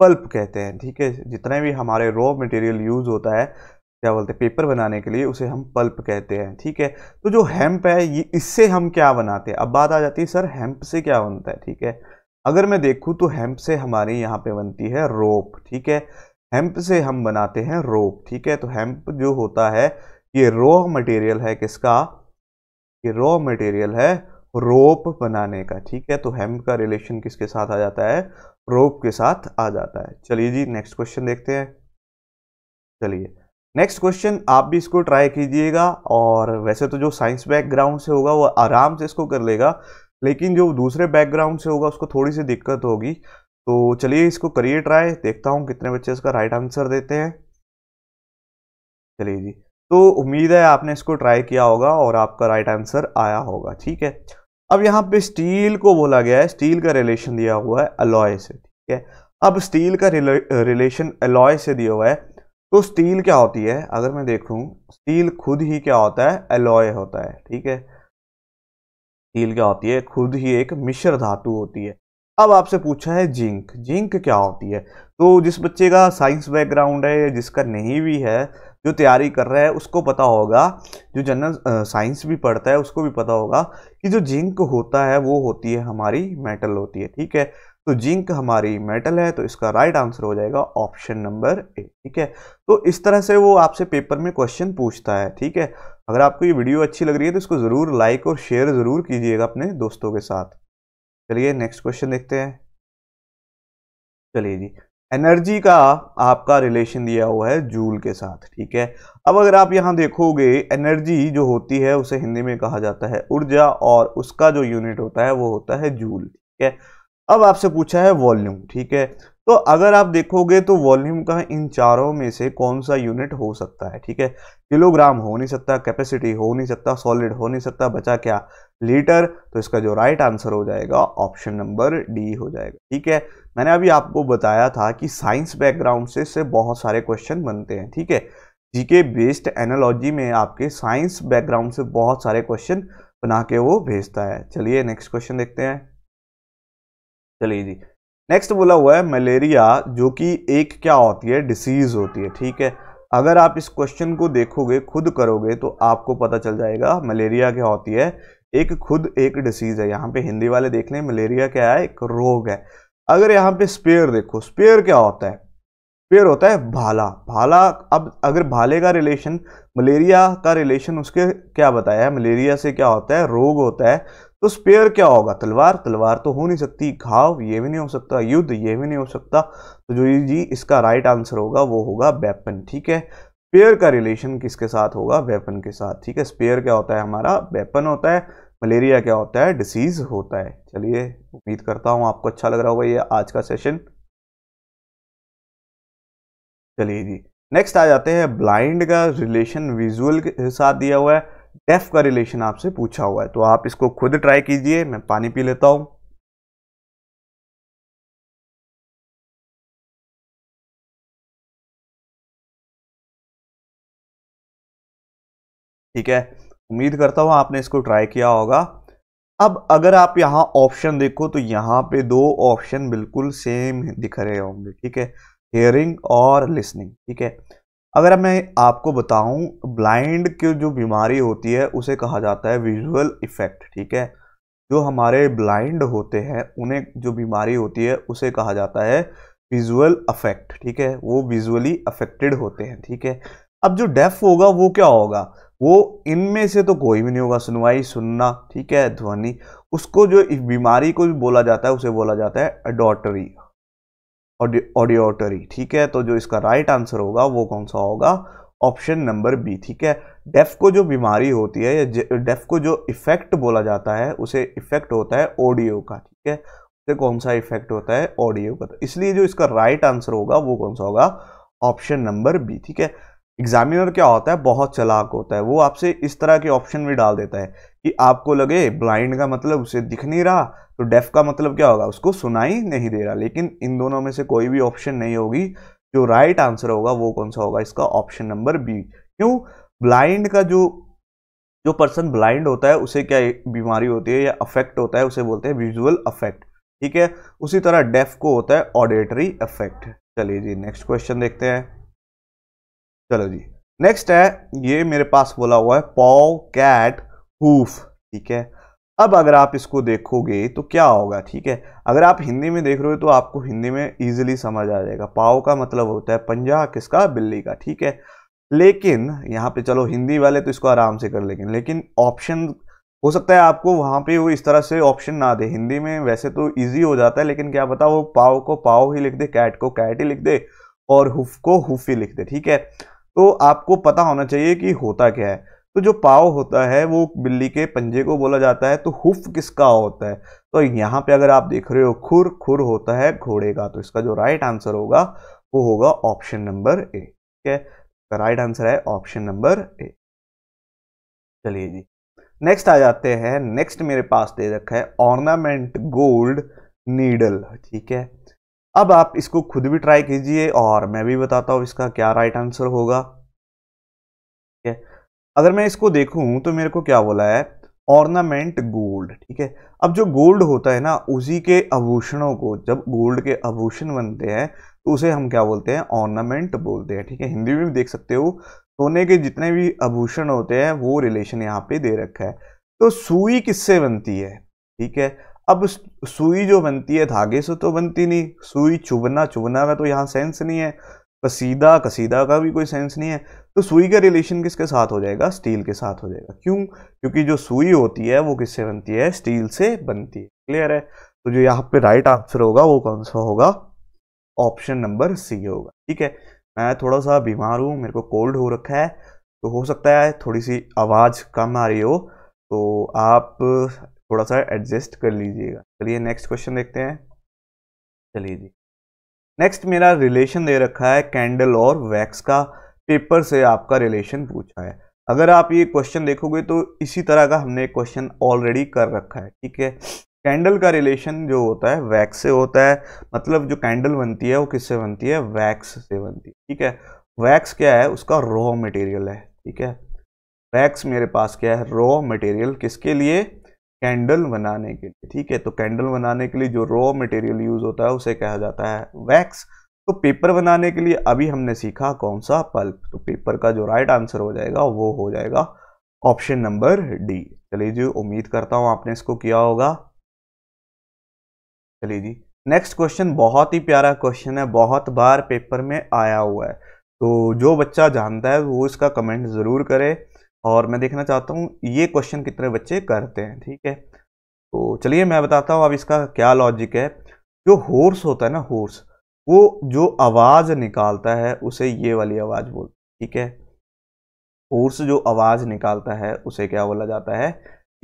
पल्प कहते हैं ठीक है जितने भी हमारे रॉ मटेरियल यूज़ होता है क्या बोलते हैं पेपर बनाने के लिए उसे हम पल्प कहते हैं ठीक है तो जो हेम्प है ये इससे हम क्या बनाते हैं अब बात आ जाती है सर हेम्प से क्या बनता है ठीक है अगर मैं देखूँ तो हेम्प से हमारे यहाँ पे बनती है रोप ठीक है हेम्प से हम बनाते हैं रोप ठीक है तो हेम्प जो होता है ये रॉ मटेरियल है किसका ये रॉ मटेरियल है रोप बनाने का ठीक है तो हेम्प का रिलेशन किसके साथ आ जाता है रोप के साथ आ जाता है चलिए जी नेक्स्ट क्वेश्चन देखते हैं चलिए नेक्स्ट क्वेश्चन आप भी इसको ट्राई कीजिएगा और वैसे तो जो साइंस बैकग्राउंड से होगा वो आराम से इसको कर लेगा लेकिन जो दूसरे बैकग्राउंड से होगा उसको थोड़ी सी दिक्कत होगी तो चलिए इसको करिए ट्राई देखता हूँ कितने बच्चे इसका राइट आंसर देते हैं चलिए जी तो उम्मीद है आपने इसको ट्राई किया होगा और आपका राइट आंसर आया होगा ठीक है अब यहाँ पे स्टील को बोला गया है स्टील का रिलेशन दिया हुआ है अलॉय से ठीक है अब स्टील का रिलेशन अलॉय से दिया हुआ है तो स्टील क्या होती है अगर मैं देखूँ स्टील खुद ही क्या होता है अलॉय होता है ठीक है स्टील क्या होती है खुद ही एक मिश्र धातु होती है अब आपसे पूछा है जिंक जिंक क्या होती है तो जिस बच्चे का साइंस बैकग्राउंड है या जिसका नहीं भी है जो तैयारी कर रहा है उसको पता होगा जो जनरल साइंस भी पढ़ता है उसको भी पता होगा कि जो जिंक होता है वो होती है हमारी मेटल होती है ठीक है तो जिंक हमारी मेटल है तो इसका राइट आंसर हो जाएगा ऑप्शन नंबर ए ठीक है तो इस तरह से वो आपसे पेपर में क्वेश्चन पूछता है ठीक है अगर आपको ये वीडियो अच्छी लग रही है तो इसको ज़रूर लाइक और शेयर ज़रूर कीजिएगा अपने दोस्तों के साथ चलिए नेक्स्ट क्वेश्चन देखते हैं चलिए जी एनर्जी का आपका रिलेशन दिया हुआ है जूल के साथ ठीक है अब अगर आप यहाँ देखोगे एनर्जी जो होती है उसे हिंदी में कहा जाता है ऊर्जा और उसका जो यूनिट होता है वो होता है जूल ठीक है अब आपसे पूछा है वॉल्यूम ठीक है तो अगर आप देखोगे तो वॉल्यूम का इन चारों में से कौन सा यूनिट हो सकता है ठीक है किलोग्राम हो नहीं सकता कैपेसिटी हो नहीं सकता सॉलिड हो नहीं सकता बचा क्या लीटर तो इसका जो राइट आंसर हो जाएगा ऑप्शन नंबर डी हो जाएगा ठीक है मैंने अभी आपको बताया था कि साइंस बैकग्राउंड से इससे बहुत सारे क्वेश्चन बनते हैं ठीक है जीके बेस्ड एनोलॉजी में आपके साइंस बैकग्राउंड से बहुत सारे क्वेश्चन बना के वो भेजता है चलिए नेक्स्ट क्वेश्चन देखते हैं चलिए जी नेक्स्ट बोला हुआ है मलेरिया जो कि एक क्या होती है डिसीज़ होती है ठीक है अगर आप इस क्वेश्चन को देखोगे खुद करोगे तो आपको पता चल जाएगा मलेरिया क्या होती है एक खुद एक डिसीज़ है यहाँ पे हिंदी वाले देख लें मलेरिया क्या है एक रोग है अगर यहाँ पे स्पेयर देखो स्पेयर क्या होता है स्पेयर होता है भाला भाला अब अगर भाले का रिलेशन मलेरिया का रिलेशन उसके क्या बताया है मलेरिया से क्या होता है रोग होता है तो स्पेयर क्या होगा तलवार तलवार तो हो नहीं सकती घाव ये भी नहीं हो सकता युद्ध ये भी नहीं हो सकता तो जो जी इसका राइट आंसर होगा वो होगा वेपन ठीक है स्पेयर का रिलेशन किसके साथ होगा वेपन के साथ ठीक है स्पेयर क्या होता है हमारा वेपन होता है मलेरिया क्या होता है डिसीज होता है चलिए उम्मीद करता हूँ आपको अच्छा लग रहा होगा ये आज का सेशन चलिए जी नेक्स्ट आ जाते हैं ब्लाइंड का रिलेशन विजुअल के साथ दिया हुआ है एफ का रिलेशन आपसे पूछा हुआ है तो आप इसको खुद ट्राई कीजिए मैं पानी पी लेता हूं ठीक है उम्मीद करता हूं आपने इसको ट्राई किया होगा अब अगर आप यहां ऑप्शन देखो तो यहां पे दो ऑप्शन बिल्कुल सेम दिख रहे होंगे ठीक है हेयरिंग और लिसनिंग ठीक है अगर मैं आपको बताऊं ब्लाइंड की जो बीमारी होती है उसे कहा जाता है विजुअल इफेक्ट ठीक है जो हमारे ब्लाइंड होते हैं उन्हें जो बीमारी होती है उसे कहा जाता है विजुअल अफेक्ट ठीक है वो विजुअली अफेक्टेड होते हैं ठीक है अब जो डेफ होगा वो क्या होगा वो इनमें से तो कोई भी नहीं होगा सुनवाई सुनना ठीक है ध्वनि उसको जो बीमारी को भी बोला जाता है उसे बोला जाता है अडोटरी ऑडियोटरी ठीक है तो जो इसका राइट आंसर होगा वो कौन सा होगा ऑप्शन नंबर बी ठीक है डेफ को जो बीमारी होती है या डेफ को जो इफेक्ट बोला जाता है उसे इफेक्ट होता है ऑडियो का ठीक है उसे कौन सा इफेक्ट होता है ऑडियो का तो इसलिए जो इसका राइट आंसर होगा वो कौन सा होगा ऑप्शन नंबर बी ठीक है एग्जामिनर क्या होता है बहुत चलाक होता है वो आपसे इस तरह के ऑप्शन भी डाल देता है कि आपको लगे ब्लाइंड का मतलब उसे दिख नहीं रहा तो डेफ का मतलब क्या होगा उसको सुनाई नहीं दे रहा लेकिन इन दोनों में से कोई भी ऑप्शन नहीं होगी जो राइट आंसर होगा वो कौन सा होगा इसका ऑप्शन नंबर बी क्यों ब्लाइंड का जो जो पर्सन ब्लाइंड होता है उसे क्या बीमारी होती है या अफेक्ट होता है उसे बोलते हैं विजुअल अफेक्ट ठीक है उसी तरह डेफ को होता है ऑडिटरी अफेक्ट चलिए जी नेक्स्ट क्वेश्चन देखते हैं चलो जी नेक्स्ट है ये मेरे पास बोला हुआ है पॉ कैट हुफ ठीक है अब अगर आप इसको देखोगे तो क्या होगा ठीक है अगर आप हिंदी में देख रहे हो तो आपको हिंदी में ईजिली समझ आ जाएगा पाओ का मतलब होता है पंजा किसका बिल्ली का ठीक है लेकिन यहाँ पे चलो हिंदी वाले तो इसको आराम से कर लेंगे लेकिन ऑप्शन हो सकता है आपको वहाँ पे वो इस तरह से ऑप्शन ना दे हिंदी में वैसे तो ईजी हो जाता है लेकिन क्या पता वो पाओ को पाओ ही लिख दे कैट को कैट ही लिख दे और हुफ को हुफ ही लिख दे ठीक है तो आपको पता होना चाहिए कि होता क्या है तो जो पाव होता है वो बिल्ली के पंजे को बोला जाता है तो हुफ किसका होता है तो यहाँ पे अगर आप देख रहे हो खुर खुर होता है घोड़े का तो इसका जो राइट आंसर होगा वो होगा ऑप्शन नंबर ए ठीक है राइट आंसर है ऑप्शन नंबर ए चलिए जी नेक्स्ट आ जाते हैं नेक्स्ट मेरे पास दे रखा है ऑर्नामेंट गोल्ड नीडल ठीक है अब आप इसको खुद भी ट्राई कीजिए और मैं भी बताता हूँ इसका क्या राइट आंसर होगा ठीक है अगर मैं इसको देखूं तो मेरे को क्या बोला है ऑर्नामेंट गोल्ड ठीक है अब जो गोल्ड होता है ना उसी के आभूषणों को जब गोल्ड के आभूषण बनते हैं तो उसे हम क्या बोलते हैं ऑर्नामेंट बोलते हैं ठीक है हिंदी में भी देख सकते हो सोने के जितने भी आभूषण होते हैं वो रिलेशन यहाँ पे दे रखा है तो सुई किससे बनती है ठीक है अब सुई जो बनती है धागे से तो बनती नहीं सुई चुभना चुभना का तो यहाँ सेंस नहीं है कसीदा कसीदा का भी कोई सेंस नहीं है तो सुई का रिलेशन किसके साथ हो जाएगा स्टील के साथ हो जाएगा क्यों क्योंकि जो सुई होती है वो किससे बनती है स्टील से बनती है क्लियर है तो जो यहाँ पे राइट आंसर होगा वो कौन सा होगा ऑप्शन नंबर सी होगा ठीक है मैं थोड़ा सा बीमार हूँ मेरे को कोल्ड हो रखा है तो हो सकता है थोड़ी सी आवाज़ कम आ रही हो तो आप थोड़ा सा एडजस्ट कर लीजिएगा चलिए नेक्स्ट क्वेश्चन देखते हैं चलिए जी नेक्स्ट मेरा रिलेशन दे रखा है कैंडल और वैक्स का पेपर से आपका रिलेशन पूछा है अगर आप ये क्वेश्चन देखोगे तो इसी तरह का हमने क्वेश्चन ऑलरेडी कर रखा है ठीक है कैंडल का रिलेशन जो होता है वैक्स से होता है मतलब जो कैंडल बनती है वो किससे बनती है वैक्स से बनती है ठीक है वैक्स क्या है उसका रॉ मटेरियल है ठीक है वैक्स मेरे पास क्या है रॉ मटेरियल किसके लिए कैंडल बनाने के लिए ठीक है तो कैंडल बनाने के लिए जो रॉ मटेरियल यूज होता है उसे कहा जाता है वैक्स तो पेपर बनाने के लिए अभी हमने सीखा कौन सा पल्प तो पेपर का जो राइट आंसर हो जाएगा वो हो जाएगा ऑप्शन नंबर डी चलिए जी उम्मीद करता हूं आपने इसको किया होगा चलिए जी नेक्स्ट क्वेश्चन बहुत ही प्यारा क्वेश्चन है बहुत बार पेपर में आया हुआ है तो जो बच्चा जानता है वो इसका कमेंट ज़रूर करे और मैं देखना चाहता हूँ ये क्वेश्चन कितने बच्चे करते हैं ठीक है तो चलिए मैं बताता हूँ अब इसका क्या लॉजिक है जो होर्स होता है ना होर्स वो जो आवाज़ निकालता है उसे ये वाली आवाज़ बोलते ठीक है होर्स जो आवाज़ निकालता है उसे क्या बोला जाता है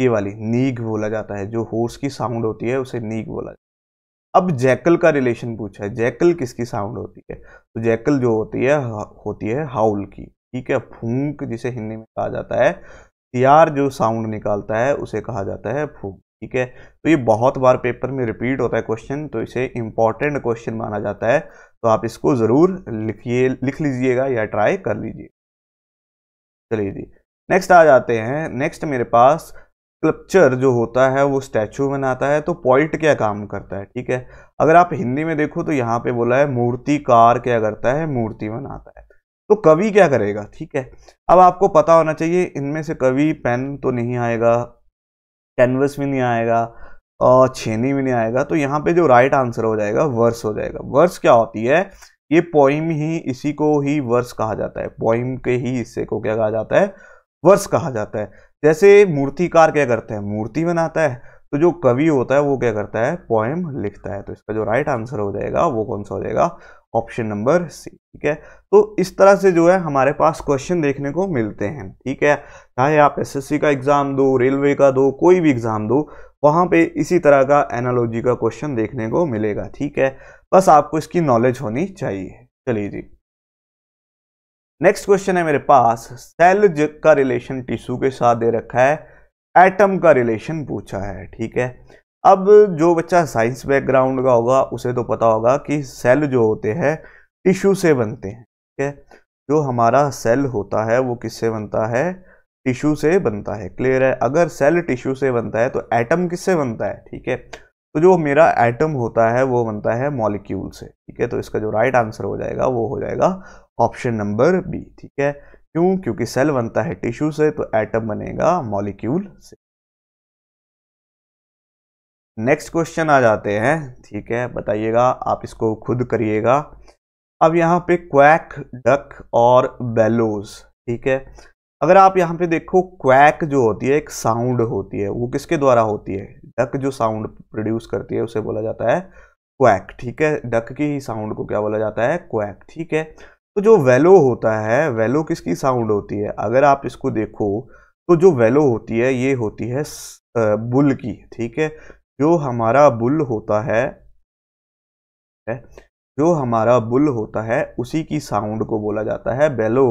ये वाली नीग बोला जाता है जो होर्स की साउंड होती है उसे नीग बोला जाता है अब जैकल का रिलेशन पूछा है जैकल किसकी साउंड होती है तो जैकल जो होती है होती है हाउल की ठीक है फूंक जिसे हिंदी में कहा जाता है सियार जो साउंड निकालता है उसे कहा जाता है फूंक ठीक है तो ये बहुत बार पेपर में रिपीट होता है क्वेश्चन तो इसे इंपॉर्टेंट क्वेश्चन माना जाता है तो आप इसको ज़रूर लिखिए लिख लीजिएगा या ट्राई कर लीजिए चलिए जी नेक्स्ट आ जाते हैं नेक्स्ट मेरे पास स्कल्पचर जो होता है वो स्टैचू बनाता है तो पॉइंट क्या काम करता है ठीक है अगर आप हिंदी में देखो तो यहाँ पे बोला है मूर्तिकार क्या करता है मूर्ति बनाता है तो कवि क्या करेगा ठीक है अब आपको पता होना चाहिए इनमें से कवि पेन तो नहीं आएगा कैनवस भी नहीं आएगा और छेनी भी नहीं आएगा तो यहाँ पे जो राइट आंसर हो जाएगा वर्स हो जाएगा वर्स क्या होती है ये पोइम ही इसी को ही वर्स कहा जाता है पोइम के ही हिस्से को क्या कहा जाता है वर्स कहा जाता है जैसे मूर्तिकार क्या करता है मूर्ति बनाता है तो जो कवि होता है वो क्या करता है पोएम लिखता है तो इसका जो राइट आंसर हो जाएगा वो कौन सा हो जाएगा ऑप्शन नंबर सी ठीक है तो इस तरह से जो है हमारे पास क्वेश्चन देखने को मिलते हैं ठीक है चाहे आप एसएससी का एग्ज़ाम दो रेलवे का दो कोई भी एग्ज़ाम दो वहाँ पे इसी तरह का एनालॉजी का क्वेश्चन देखने को मिलेगा ठीक है बस आपको इसकी नॉलेज होनी चाहिए चलिए जी नेक्स्ट क्वेश्चन है मेरे पास सेल का रिलेशन टिश्यू के साथ दे रखा है एटम का रिलेशन पूछा है ठीक है अब जो बच्चा साइंस बैकग्राउंड का होगा उसे तो पता होगा कि सेल जो होते हैं टिश्यू से बनते हैं ठीक है जो हमारा सेल होता है वो किससे बनता है टिश्यू से बनता है क्लियर है अगर सेल टिश्यू से बनता है तो एटम किससे बनता है ठीक है तो जो मेरा एटम होता है वो बनता है मॉलिक्यूल से ठीक है तो इसका जो राइट आंसर हो जाएगा वो हो जाएगा ऑप्शन नंबर बी ठीक है क्यों क्योंकि सेल बनता है टिश्यू से तो एटम बनेगा मॉलिक्यूल से नेक्स्ट क्वेश्चन आ जाते हैं ठीक है बताइएगा आप इसको खुद करिएगा अब यहाँ पे क्वैक डक और बेलोज ठीक है अगर आप यहाँ पे देखो क्वैक जो होती है एक साउंड होती है वो किसके द्वारा होती है डक जो साउंड प्रोड्यूस करती है उसे बोला जाता है क्वैक ठीक है डक की ही साउंड को क्या बोला जाता है क्वैक ठीक है तो जो वेलो होता है वेलो किसकी साउंड होती है अगर आप इसको देखो तो जो वेलो होती है ये होती है बुल की ठीक है जो हमारा बुल होता है जो हमारा बुल होता है उसी की साउंड को बोला जाता है बेलो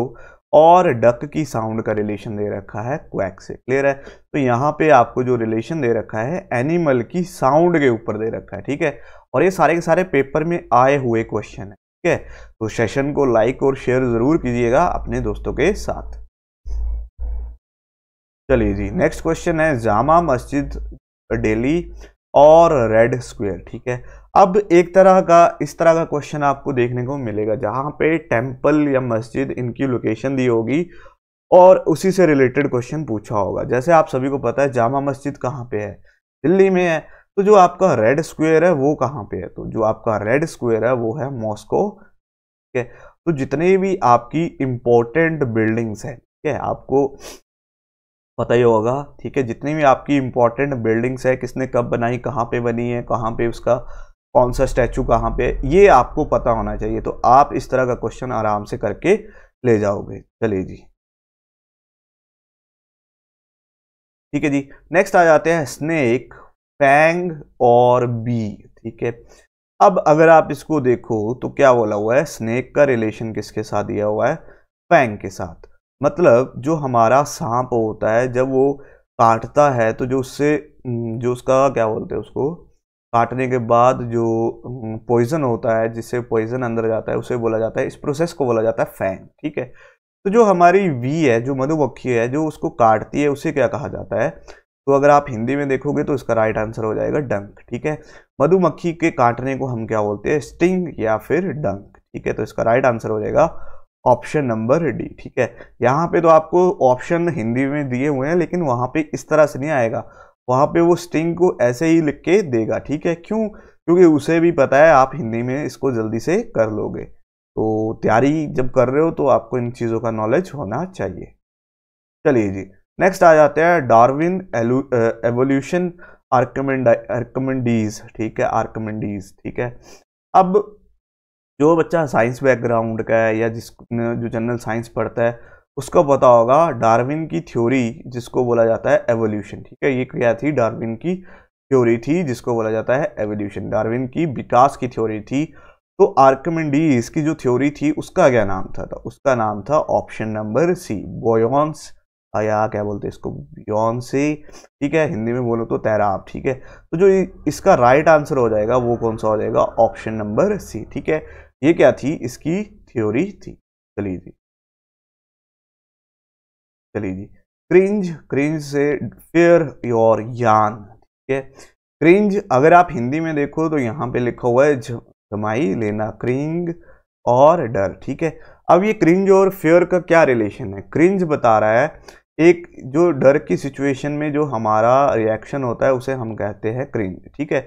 और डक की साउंड का रिलेशन दे रखा है क्वैक से क्लियर है तो यहाँ पे आपको जो रिलेशन दे रखा है एनिमल की साउंड के ऊपर दे रखा है ठीक है और ये सारे के सारे पेपर में आए हुए क्वेश्चन है ठीक है तो सेशन को लाइक और शेयर ज़रूर कीजिएगा अपने दोस्तों के साथ चलिए जी नेक्स्ट क्वेश्चन है जामा मस्जिद डेली और रेड स्क्वायर ठीक है अब एक तरह का इस तरह का क्वेश्चन आपको देखने को मिलेगा जहां पे टेम्पल या मस्जिद इनकी लोकेशन दी होगी और उसी से रिलेटेड क्वेश्चन पूछा होगा जैसे आप सभी को पता है जामा मस्जिद कहाँ पे है दिल्ली में है तो जो आपका रेड स्क्वायर है वो कहाँ पे है तो जो आपका रेड स्क्वायर है वो है मॉस्को ठीक है तो जितने भी आपकी इम्पोर्टेंट बिल्डिंग्स हैं ठीक है आपको पता ही होगा ठीक है जितनी भी आपकी इम्पोर्टेंट बिल्डिंग्स है किसने कब बनाई कहाँ पे बनी है कहाँ पे उसका कौन सा स्टैचू कहाँ पे ये आपको पता होना चाहिए तो आप इस तरह का क्वेश्चन आराम से करके ले जाओगे चलिए जी ठीक है जी नेक्स्ट आ जाते हैं स्नेक फैंग और बी ठीक है अब अगर आप इसको देखो तो क्या बोला हुआ है स्नेक का रिलेशन किसके साथ दिया हुआ है फैंग के साथ मतलब जो हमारा सांप होता है जब वो काटता है तो जो उससे जो उसका क्या बोलते हैं उसको काटने के बाद जो पॉइजन होता है जिससे पॉइजन अंदर जाता है उसे बोला जाता है इस प्रोसेस को बोला जाता है फैंग ठीक है तो जो हमारी वी है जो मधुमक्खी है जो उसको काटती है उसे क्या कहा जाता है तो अगर आप हिंदी में देखोगे तो इसका राइट आंसर हो जाएगा डंक ठीक है मधुमक्खी के काटने को हम क्या बोलते हैं स्टिंग या फिर डंक ठीक है तो इसका राइट आंसर हो जाएगा ऑप्शन नंबर डी ठीक है यहाँ पे तो आपको ऑप्शन हिंदी में दिए हुए हैं लेकिन वहाँ पे इस तरह से नहीं आएगा वहाँ पे वो स्टिंग को ऐसे ही लिख के देगा ठीक है क्यों क्योंकि उसे भी पता है आप हिंदी में इसको जल्दी से कर लोगे तो तैयारी जब कर रहे हो तो आपको इन चीज़ों का नॉलेज होना चाहिए चलिए जी नेक्स्ट आ जाते हैं डार्विन एवोल्यूशन आर्कमेंडीज ठीक है आर्कमेंडीज ठीक है अब जो बच्चा साइंस बैकग्राउंड का है या जिस जो जनरल साइंस पढ़ता है उसको पता होगा डार्विन की थ्योरी जिसको बोला जाता है एवोल्यूशन ठीक है ये क्या थी डार्विन की थ्योरी थी जिसको बोला जाता है एवोल्यूशन डार्विन की विकास की थ्योरी थी तो आर्कमेंडीज की जो थ्योरी थी उसका क्या नाम था, था तो उसका नाम था ऑप्शन नंबर सी बोयस या क्या बोलते हैं इसको से ठीक है हिंदी में बोलो तो तैराब ठीक है तो जो इसका राइट आंसर हो जाएगा वो कौन सा हो जाएगा ऑप्शन नंबर सी ठीक है ये क्या थी इसकी थ्योरी थी चलिए जी चलिए जी क्रिंज क्रिंज से फेयर योर यान ठीक है क्रिंज अगर आप हिंदी में देखो तो यहाँ पे लिखा हुआ है जमाई लेना क्रिंग और डर ठीक है अब ये क्रिंज और फेयर का क्या रिलेशन है क्रिंज बता रहा है एक जो डर की सिचुएशन में जो हमारा रिएक्शन होता है उसे हम कहते हैं क्रिंज ठीक है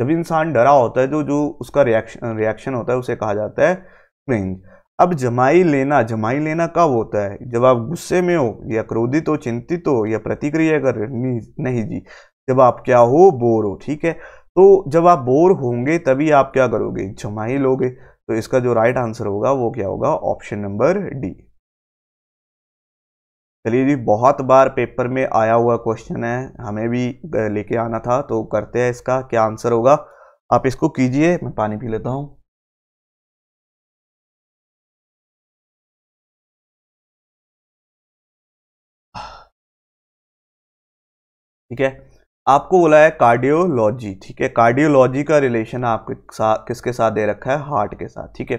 जब इंसान डरा होता है तो जो उसका रिएक्शन रिएक्शन होता है उसे कहा जाता है क्रिंज अब जमाई लेना जमाई लेना कब होता है जब आप गुस्से में हो या क्रोधित हो चिंतित हो या प्रतिक्रिया कर नहीं जी जब आप क्या हो बोर हो ठीक है तो जब आप बोर होंगे तभी आप क्या करोगे जमाई लोगे तो इसका जो राइट आंसर होगा वो क्या होगा ऑप्शन नंबर डी चलिए जी बहुत बार पेपर में आया हुआ क्वेश्चन है हमें भी लेके आना था तो करते हैं इसका क्या आंसर होगा आप इसको कीजिए मैं पानी पी लेता हूँ ठीक है आपको बोला है कार्डियोलॉजी ठीक है कार्डियोलॉजी का रिलेशन आपके साथ किसके साथ दे रखा है हार्ट के साथ ठीक है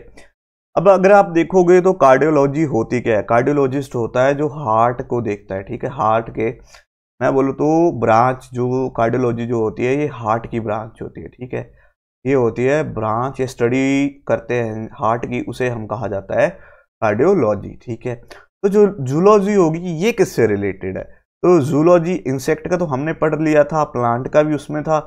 अब अगर आप देखोगे तो कार्डियोलॉजी होती क्या है कार्डियोलॉजिस्ट होता है जो हार्ट को देखता है ठीक है हार्ट के मैं बोलूँ तो ब्रांच जो कार्डियोलॉजी जो होती है ये हार्ट की ब्रांच होती है ठीक है ये होती है ब्रांच ये स्टडी करते हैं हार्ट की उसे हम कहा जाता है कार्डियोलॉजी ठीक है तो जो जूलॉजी होगी ये किससे रिलेटेड है तो जूलॉजी इंसेक्ट का तो हमने पढ़ लिया था प्लांट का भी उसमें था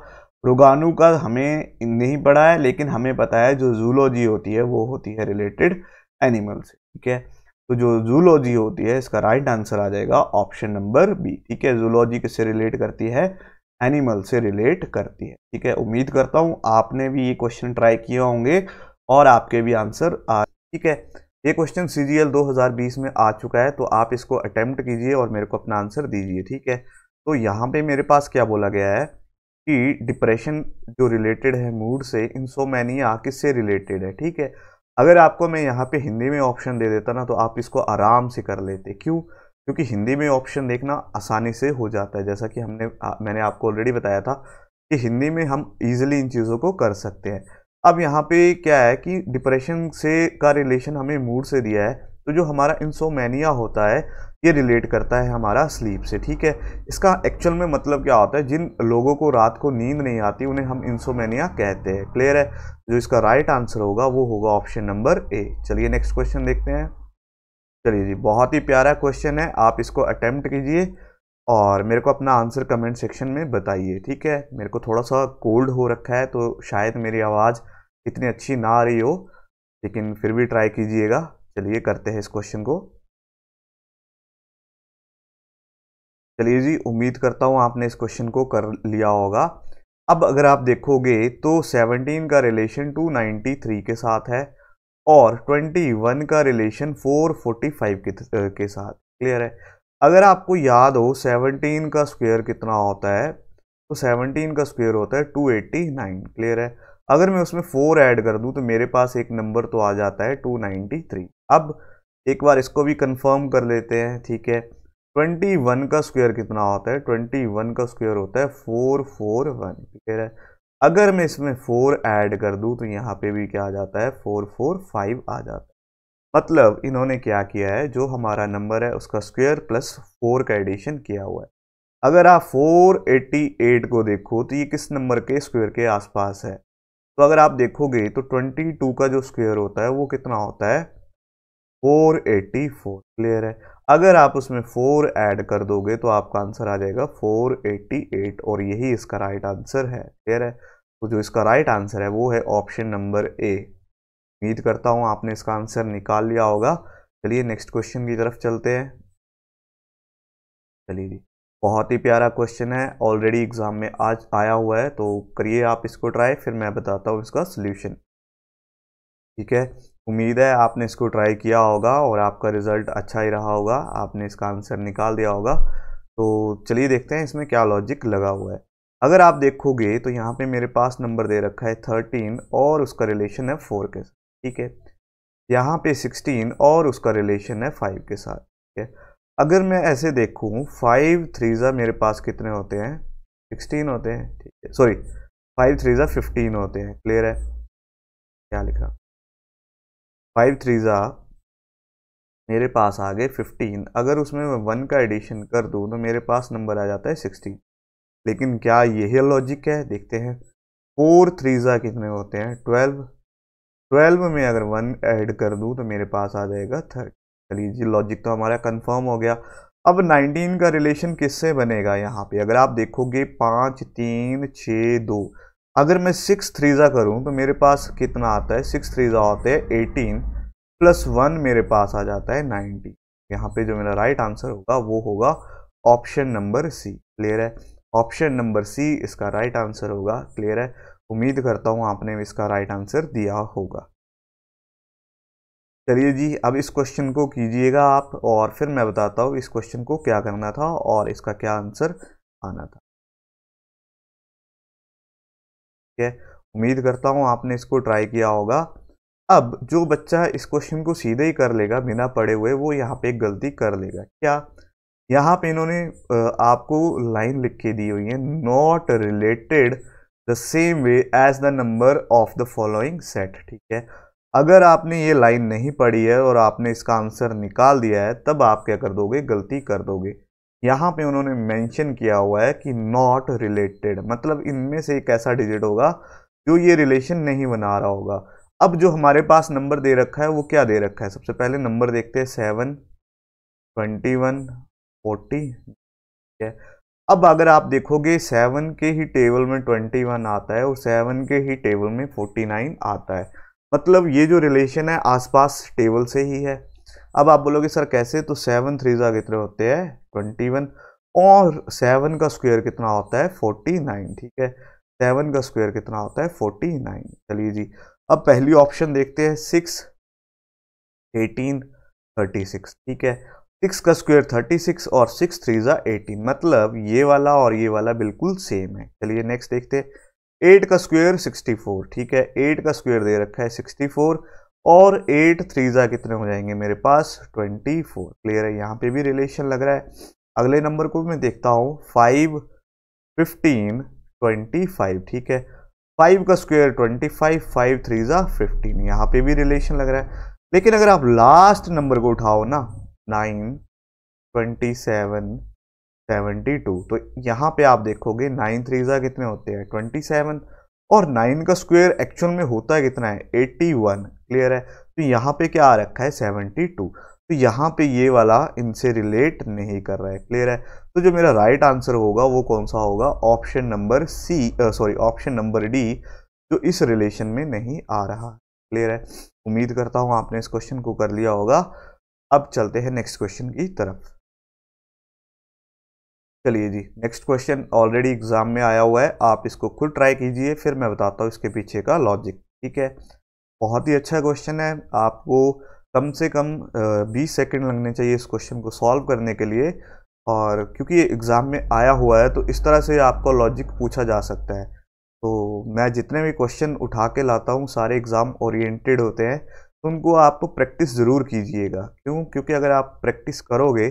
रोगाणु का हमें नहीं पढ़ा है लेकिन हमें पता है जो जूलॉजी होती है वो होती है रिलेटेड एनिमल से ठीक है तो जो जूलॉजी होती है इसका राइट आंसर आ जाएगा ऑप्शन नंबर बी ठीक है जूलॉजी किससे रिलेट करती है एनिमल से रिलेट करती है ठीक है उम्मीद करता हूँ आपने भी ये क्वेश्चन ट्राई किए होंगे और आपके भी आंसर आ ठीक है ये क्वेश्चन सी जी एल दो हज़ार बीस में आ चुका है तो आप इसको अटैम्प्ट कीजिए और मेरे को अपना आंसर दीजिए ठीक है तो यहाँ पे मेरे पास क्या बोला गया है कि डिप्रेशन जो रिलेटेड है मूड से इंसोमैनिया किससे रिलेटेड है ठीक है अगर आपको मैं यहाँ पे हिंदी में ऑप्शन दे देता ना तो आप इसको आराम से कर लेते क्यों क्योंकि हिंदी में ऑप्शन देखना आसानी से हो जाता है जैसा कि हमने आ, मैंने आपको ऑलरेडी बताया था कि हिंदी में हम ईजिली इन चीज़ों को कर सकते हैं अब यहाँ पे क्या है कि डिप्रेशन से का रिलेशन हमें मूड से दिया है तो जो हमारा इंसोमैनिया होता है ये रिलेट करता है हमारा स्लीप से ठीक है इसका एक्चुअल में मतलब क्या होता है जिन लोगों को रात को नींद नहीं आती उन्हें हम इंसोमैनिया कहते हैं क्लियर है जो इसका राइट आंसर होगा वो होगा ऑप्शन नंबर ए चलिए नेक्स्ट क्वेश्चन देखते हैं चलिए जी बहुत ही प्यारा क्वेश्चन है आप इसको अटैम्प्ट कीजिए और मेरे को अपना आंसर कमेंट सेक्शन में बताइए ठीक है मेरे को थोड़ा सा कोल्ड हो रखा है तो शायद मेरी आवाज़ इतनी अच्छी ना आ रही हो लेकिन फिर भी ट्राई कीजिएगा चलिए करते हैं इस क्वेश्चन को चलिए जी उम्मीद करता हूँ आपने इस क्वेश्चन को कर लिया होगा अब अगर आप देखोगे तो 17 का रिलेशन 293 के साथ है और 21 का रिलेशन 445 के, के साथ क्लियर है अगर आपको याद हो 17 का स्क्वायर कितना होता है तो 17 का स्क्वायर होता है 289 क्लियर है अगर मैं उसमें फोर ऐड कर दूँ तो मेरे पास एक नंबर तो आ जाता है टू नाइन्टी थ्री अब एक बार इसको भी कंफर्म कर लेते हैं ठीक है ट्वेंटी वन का स्क्वायर कितना होता है ट्वेंटी वन का स्क्वायर होता है फोर फोर वन ठीक है अगर मैं इसमें फोर ऐड कर दूँ तो यहाँ पे भी क्या आ जाता है फोर फोर फाइव आ जाता है मतलब इन्होंने क्या किया है जो हमारा नंबर है उसका स्क्वेयर प्लस फोर का एडिशन किया हुआ है अगर आप 488 को देखो तो ये किस नंबर के स्क्वायर के आसपास है तो अगर आप देखोगे तो 22 का जो स्क्वेयर होता है वो कितना होता है 484 क्लियर है अगर आप उसमें 4 ऐड कर दोगे तो आपका आंसर आ जाएगा 488 और यही इसका राइट आंसर है क्लियर है तो जो इसका राइट आंसर है वो है ऑप्शन नंबर ए उम्मीद करता हूँ आपने इसका आंसर निकाल लिया होगा चलिए नेक्स्ट क्वेश्चन की तरफ चलते हैं चलिए जी बहुत ही प्यारा क्वेश्चन है ऑलरेडी एग्ज़ाम में आज आया हुआ है तो करिए आप इसको ट्राई फिर मैं बताता हूँ इसका सल्यूशन ठीक है उम्मीद है आपने इसको ट्राई किया होगा और आपका रिज़ल्ट अच्छा ही रहा होगा आपने इसका आंसर निकाल दिया होगा तो चलिए देखते हैं इसमें क्या लॉजिक लगा हुआ है अगर आप देखोगे तो यहाँ पे मेरे पास नंबर दे रखा है थर्टीन और उसका रिलेशन है फोर के साथ ठीक है यहाँ पे सिक्सटीन और उसका रिलेशन है फाइव के साथ ठीक है अगर मैं ऐसे देखूँ फाइव थ्रीज़ा मेरे पास कितने होते हैं सिक्सटीन होते हैं ठीक है सॉरी फाइव थ्रीज़ा फिफ्टीन होते हैं क्लियर है क्या लिखा फाइव थ्रीज़ा मेरे पास आ गए फिफ्टीन अगर उसमें मैं वन का एडिशन कर दूँ तो मेरे पास नंबर आ जाता है सिक्सटीन लेकिन क्या यही लॉजिक है देखते हैं फोर थ्रीज़ा कितने होते हैं ट्वेल्व ट्वेल्व में अगर वन ऐड कर दूँ तो मेरे पास आ जाएगा थर्टी चलिए जी लॉजिक तो हमारा कन्फर्म हो गया अब 19 का रिलेशन किससे बनेगा यहाँ पे अगर आप देखोगे पाँच तीन छः दो अगर मैं सिक्स थ्रीज़ा करूँ तो मेरे पास कितना आता है सिक्स थ्रीज़ा होते हैं एटीन प्लस वन मेरे पास आ जाता है नाइन्टी यहाँ पे जो मेरा राइट आंसर होगा वो होगा ऑप्शन नंबर सी क्लियर है ऑप्शन नंबर सी इसका राइट आंसर होगा क्लियर है उम्मीद करता हूँ आपने इसका राइट आंसर दिया होगा चलिए जी अब इस क्वेश्चन को कीजिएगा आप और फिर मैं बताता हूँ इस क्वेश्चन को क्या करना था और इसका क्या आंसर आना था ठीक है उम्मीद करता हूँ आपने इसको ट्राई किया होगा अब जो बच्चा इस क्वेश्चन को सीधे ही कर लेगा बिना पढ़े हुए वो यहाँ पे एक गलती कर लेगा क्या यहाँ पे इन्होंने आपको लाइन लिख के दी हुई है not related the same way as the number of the following set ठीक है अगर आपने ये लाइन नहीं पढ़ी है और आपने इसका आंसर निकाल दिया है तब आप क्या कर दोगे गलती कर दोगे यहाँ पे उन्होंने मेंशन किया हुआ है कि नॉट रिलेटेड मतलब इनमें से एक ऐसा डिजिट होगा जो ये रिलेशन नहीं बना रहा होगा अब जो हमारे पास नंबर दे रखा है वो क्या दे रखा है सबसे पहले नंबर देखते हैं सेवन ट्वेंटी वन फोर्टी है अब अगर आप देखोगे सेवन के ही टेबल में ट्वेंटी वन आता है और सेवन के ही टेबल में फोर्टी नाइन आता है मतलब ये जो रिलेशन है आसपास टेबल से ही है अब आप बोलोगे सर कैसे तो सेवन थ्री ज़ा कितने होते हैं ट्वेंटी वन और सेवन का स्क्वायर कितना होता है फोर्टी नाइन ठीक है सेवन का स्क्वायर कितना होता है फोर्टी नाइन चलिए जी अब पहली ऑप्शन देखते हैं सिक्स एटीन थर्टी सिक्स ठीक है सिक्स का स्क्वायर थर्टी सिक्स और सिक्स थ्री ज़ा एटीन मतलब ये वाला और ये वाला बिल्कुल सेम है चलिए नेक्स्ट देखते हैं एट का स्क्वेयर सिक्सटी फोर ठीक है एट का स्क्वेयर दे रखा है सिक्सटी फोर और एट थ्री ज़ा कितने हो जाएंगे मेरे पास ट्वेंटी फोर क्लियर है यहाँ पे भी रिलेशन लग रहा है अगले नंबर को मैं देखता हूँ फाइव फिफ्टीन ट्वेंटी फाइव ठीक है फाइव का square twenty five five three ज़ा फिफ्टीन यहाँ पे भी रिलेशन लग रहा है लेकिन अगर आप लास्ट नंबर को उठाओ ना nine twenty seven seventy two तो यहाँ पे आप देखोगे नाइन थ्री ज़ा कितने होते हैं ट्वेंटी सेवन और नाइन का स्क्वायर एक्चुअल में होता है कितना है एट्टी वन क्लियर है तो यहाँ पे क्या आ रखा है सेवेंटी टू तो यहाँ पे ये वाला इनसे रिलेट नहीं कर रहा है क्लियर है तो जो मेरा राइट right आंसर होगा वो कौन सा होगा option number C sorry option number D जो इस रिलेशन में नहीं आ रहा क्लियर है उम्मीद करता हूँ आपने इस क्वेश्चन को कर लिया होगा अब चलते हैं नेक्स्ट क्वेश्चन की तरफ चलिए जी नेक्स्ट क्वेश्चन ऑलरेडी एग्जाम में आया हुआ है आप इसको खुद ट्राई कीजिए फिर मैं बताता हूँ इसके पीछे का लॉजिक ठीक है बहुत ही अच्छा क्वेश्चन है आपको कम से कम बीस सेकेंड लगने चाहिए इस क्वेश्चन को सॉल्व करने के लिए और क्योंकि ये एग्ज़ाम में आया हुआ है तो इस तरह से आपका लॉजिक पूछा जा सकता है तो मैं जितने भी क्वेश्चन उठा के लाता हूँ सारे एग्ज़ाम ओरिएंटेड होते हैं तो उनको आप प्रैक्टिस ज़रूर कीजिएगा क्यों क्योंकि अगर आप प्रैक्टिस करोगे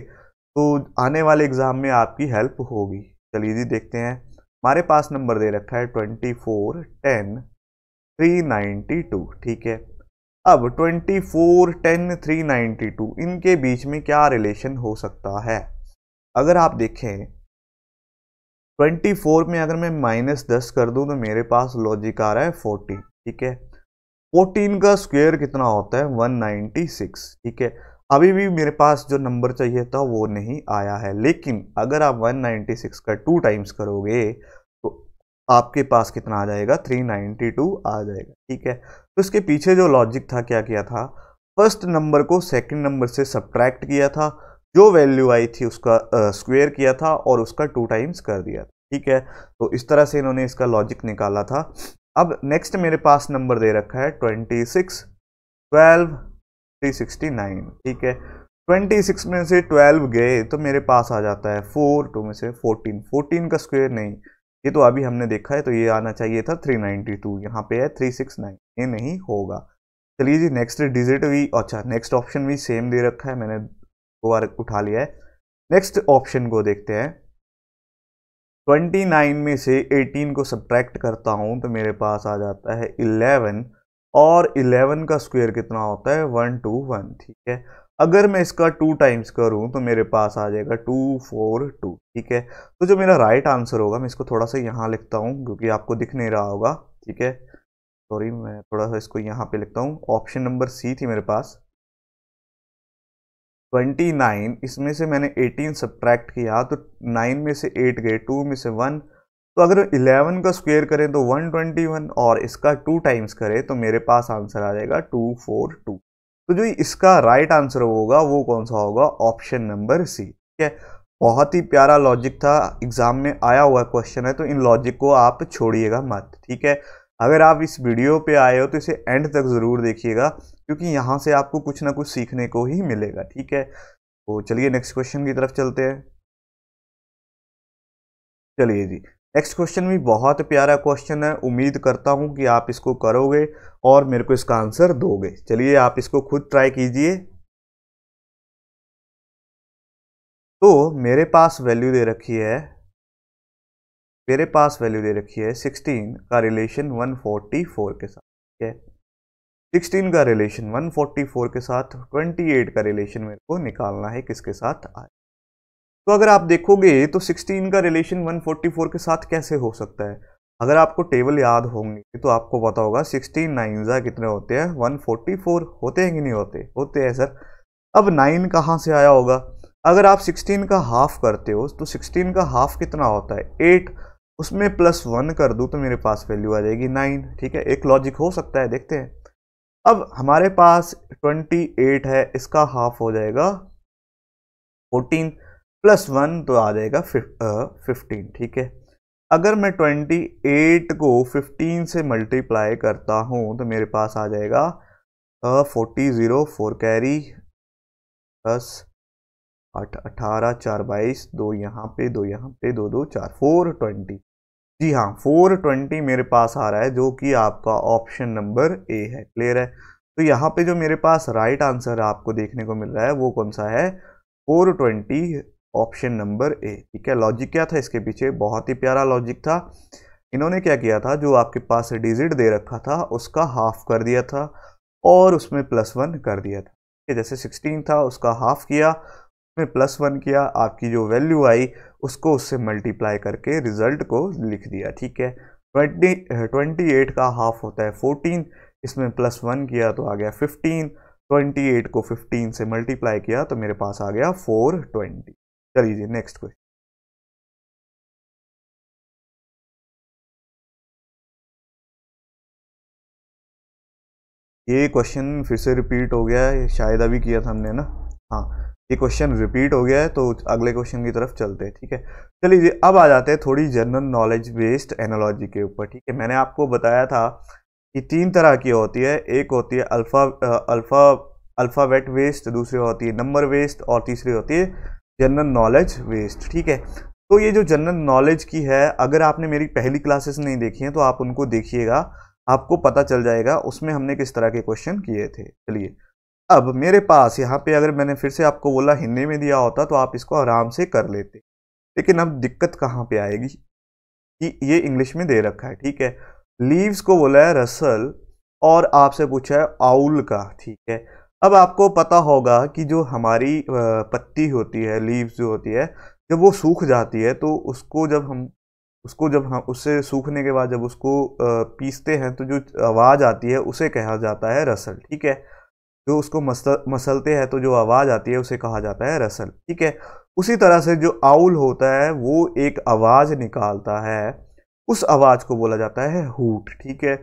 तो आने वाले एग्ज़ाम में आपकी हेल्प होगी चलिए जी देखते हैं हमारे पास नंबर दे रखा है twenty four ten three ninety two ठीक है अब twenty four ten three ninety two इनके बीच में क्या रिलेशन हो सकता है अगर आप देखें ट्वेंटी फोर में अगर मैं माइनस दस कर दूं तो मेरे पास लॉजिक आ रहा है फोर्टीन ठीक है फोर्टीन का स्क्वायर कितना होता है वन नाइन्टी सिक्स ठीक है अभी भी मेरे पास जो नंबर चाहिए था वो नहीं आया है लेकिन अगर आप 196 का टू टाइम्स करोगे तो आपके पास कितना आ जाएगा 392 आ जाएगा ठीक है तो इसके पीछे जो लॉजिक था क्या किया था फर्स्ट नंबर को सेकंड नंबर से सब्ट्रैक्ट किया था जो वैल्यू आई थी उसका स्क्वेयर uh, किया था और उसका टू टाइम्स कर दिया था ठीक है तो इस तरह से इन्होंने इसका लॉजिक निकाला था अब नेक्स्ट मेरे पास नंबर दे रखा है ट्वेंटी सिक्स ट्वेल्व 369 ठीक है 26 में से 12 गए तो मेरे पास आ जाता है 4 टू में से 14 14 का स्क्वायर नहीं ये तो अभी हमने देखा है तो ये आना चाहिए था 392 यहाँ पे है 369 ये नहीं होगा चलिए जी नेक्स्ट डिजिट भी अच्छा नेक्स्ट ऑप्शन भी सेम दे रखा है मैंने दो बार उठा लिया है नेक्स्ट ऑप्शन को देखते हैं 29 में से 18 को सब्ट्रैक्ट करता हूँ तो मेरे पास आ जाता है इलेवन और 11 का स्क्वायर कितना होता है वन टू वन ठीक है अगर मैं इसका टू टाइम्स करूं तो मेरे पास आ जाएगा टू फोर टू ठीक है तो जो मेरा राइट आंसर होगा मैं इसको थोड़ा सा यहाँ लिखता हूँ क्योंकि आपको दिख नहीं रहा होगा ठीक है सॉरी मैं थोड़ा सा इसको यहाँ पे लिखता हूँ ऑप्शन नंबर सी थी मेरे पास ट्वेंटी नाइन इसमें से मैंने एटीन सब्ट्रैक्ट किया तो नाइन में से एट गए टू में से वन तो अगर 11 का स्क्वेयर करें तो 121 और इसका टू टाइम्स करें तो मेरे पास आंसर आ जाएगा टू फोर टू तो जो इसका राइट आंसर होगा वो कौन सा होगा ऑप्शन नंबर सी ठीक है बहुत ही प्यारा लॉजिक था एग्ज़ाम में आया हुआ क्वेश्चन है तो इन लॉजिक को आप छोड़िएगा मत ठीक है अगर आप इस वीडियो पे आए हो तो इसे एंड तक ज़रूर देखिएगा क्योंकि यहाँ से आपको कुछ ना कुछ सीखने को ही मिलेगा ठीक है तो चलिए नेक्स्ट क्वेश्चन की तरफ चलते हैं चलिए जी नेक्स्ट क्वेश्चन भी बहुत प्यारा क्वेश्चन है उम्मीद करता हूँ कि आप इसको करोगे और मेरे को इसका आंसर दोगे चलिए आप इसको खुद ट्राई कीजिए तो मेरे पास वैल्यू दे रखी है मेरे पास वैल्यू दे रखी है सिक्सटीन का रिलेशन वन फोर्टी फोर के साथ ठीक है सिक्सटीन का रिलेशन वन फोर्टी फोर के साथ ट्वेंटी एट का रिलेशन मेरे को निकालना है किसके साथ आए तो अगर आप देखोगे तो 16 का रिलेशन 144 के साथ कैसे हो सकता है अगर आपको टेबल याद होंगे तो आपको पता होगा 16 नाइन्जा कितने होते हैं 144 होते हैं कि नहीं होते होते हैं सर अब नाइन कहाँ से आया होगा अगर आप 16 का हाफ करते हो तो 16 का हाफ कितना होता है एट उसमें प्लस वन कर दूँ तो मेरे पास वैल्यू आ जाएगी नाइन ठीक है एक लॉजिक हो सकता है देखते हैं अब हमारे पास 28 है इसका हाफ हो जाएगा फोर्टीन प्लस वन तो आ जाएगा फिफ्टीन ठीक है अगर मैं ट्वेंटी एट को फिफ्टीन से मल्टीप्लाई करता हूँ तो मेरे पास आ जाएगा forty zero four carry plus आठ अठारह चार बाईस दो यहाँ पे दो यहाँ पे दो दो चार फोर ट्वेंटी जी हाँ फोर ट्वेंटी मेरे पास आ रहा है जो कि आपका ऑप्शन नंबर ए है क्लियर है तो यहाँ पे जो मेरे पास राइट आंसर आपको देखने को मिल रहा है वो कौन सा है four twenty option number A ठीक है लॉजिक क्या था इसके पीछे बहुत ही प्यारा लॉजिक था इन्होंने क्या किया था जो आपके पास डिजिट दे रखा था उसका हाफ कर दिया था और उसमें प्लस वन कर दिया था ठीक है जैसे सिक्सटीन था उसका हाफ किया उसमें प्लस वन किया आपकी जो वैल्यू आई उसको उससे मल्टीप्लाई करके रिजल्ट को लिख दिया ठीक है ट्वेंटी ट्वेंटी एट का हाफ होता है फोर्टीन इसमें प्लस वन किया तो आ गया फिफ्टीन ट्वेंटी एट को फिफ्टीन से मल्टीप्लाई किया तो मेरे पास आ गया फोर ट्वेंटी चलिए नेक्स्ट क्वेश्चन ये क्वेश्चन फिर से रिपीट हो गया है शायद अभी किया था हमने ना हाँ ये क्वेश्चन रिपीट हो गया है तो अगले क्वेश्चन की तरफ चलते हैं ठीक है चलिए अब आ जाते हैं थोड़ी जनरल नॉलेज बेस्ड एनालॉजी के ऊपर ठीक है मैंने आपको बताया था कि तीन तरह की होती है एक होती है अल्फ़ा अल्फ़ा अल्फ़ाबेट वेस्ट दूसरी होती है नंबर वेस्ट और तीसरी होती है जनरल नॉलेज वेस्ट ठीक है तो ये जो जनरल नॉलेज की है अगर आपने मेरी पहली क्लासेस नहीं देखी हैं तो आप उनको देखिएगा आपको पता चल जाएगा उसमें हमने किस तरह के क्वेश्चन किए थे चलिए अब मेरे पास यहाँ पे अगर मैंने फिर से आपको बोला हिंदी में दिया होता तो आप इसको आराम से कर लेते लेकिन अब दिक्कत कहाँ पे आएगी कि ये इंग्लिश में दे रखा है ठीक है लीव्स को बोला है रसल और आपसे पूछा है आउल का ठीक है अब आपको पता होगा कि जो हमारी पत्ती होती है लीव्स जो होती है जब वो सूख जाती है तो उसको जब हम उसको जब हम उससे सूखने के बाद जब उसको पीसते हैं तो जो आवाज़ आती है उसे कहा जाता है रसल ठीक है जो उसको मसलते हैं तो जो आवाज़ आती है उसे कहा जाता है रसल ठीक है उसी तरह से जो आउल होता है वो एक आवाज़ निकालता है उस आवाज़ को बोला जाता है हूट ठीक है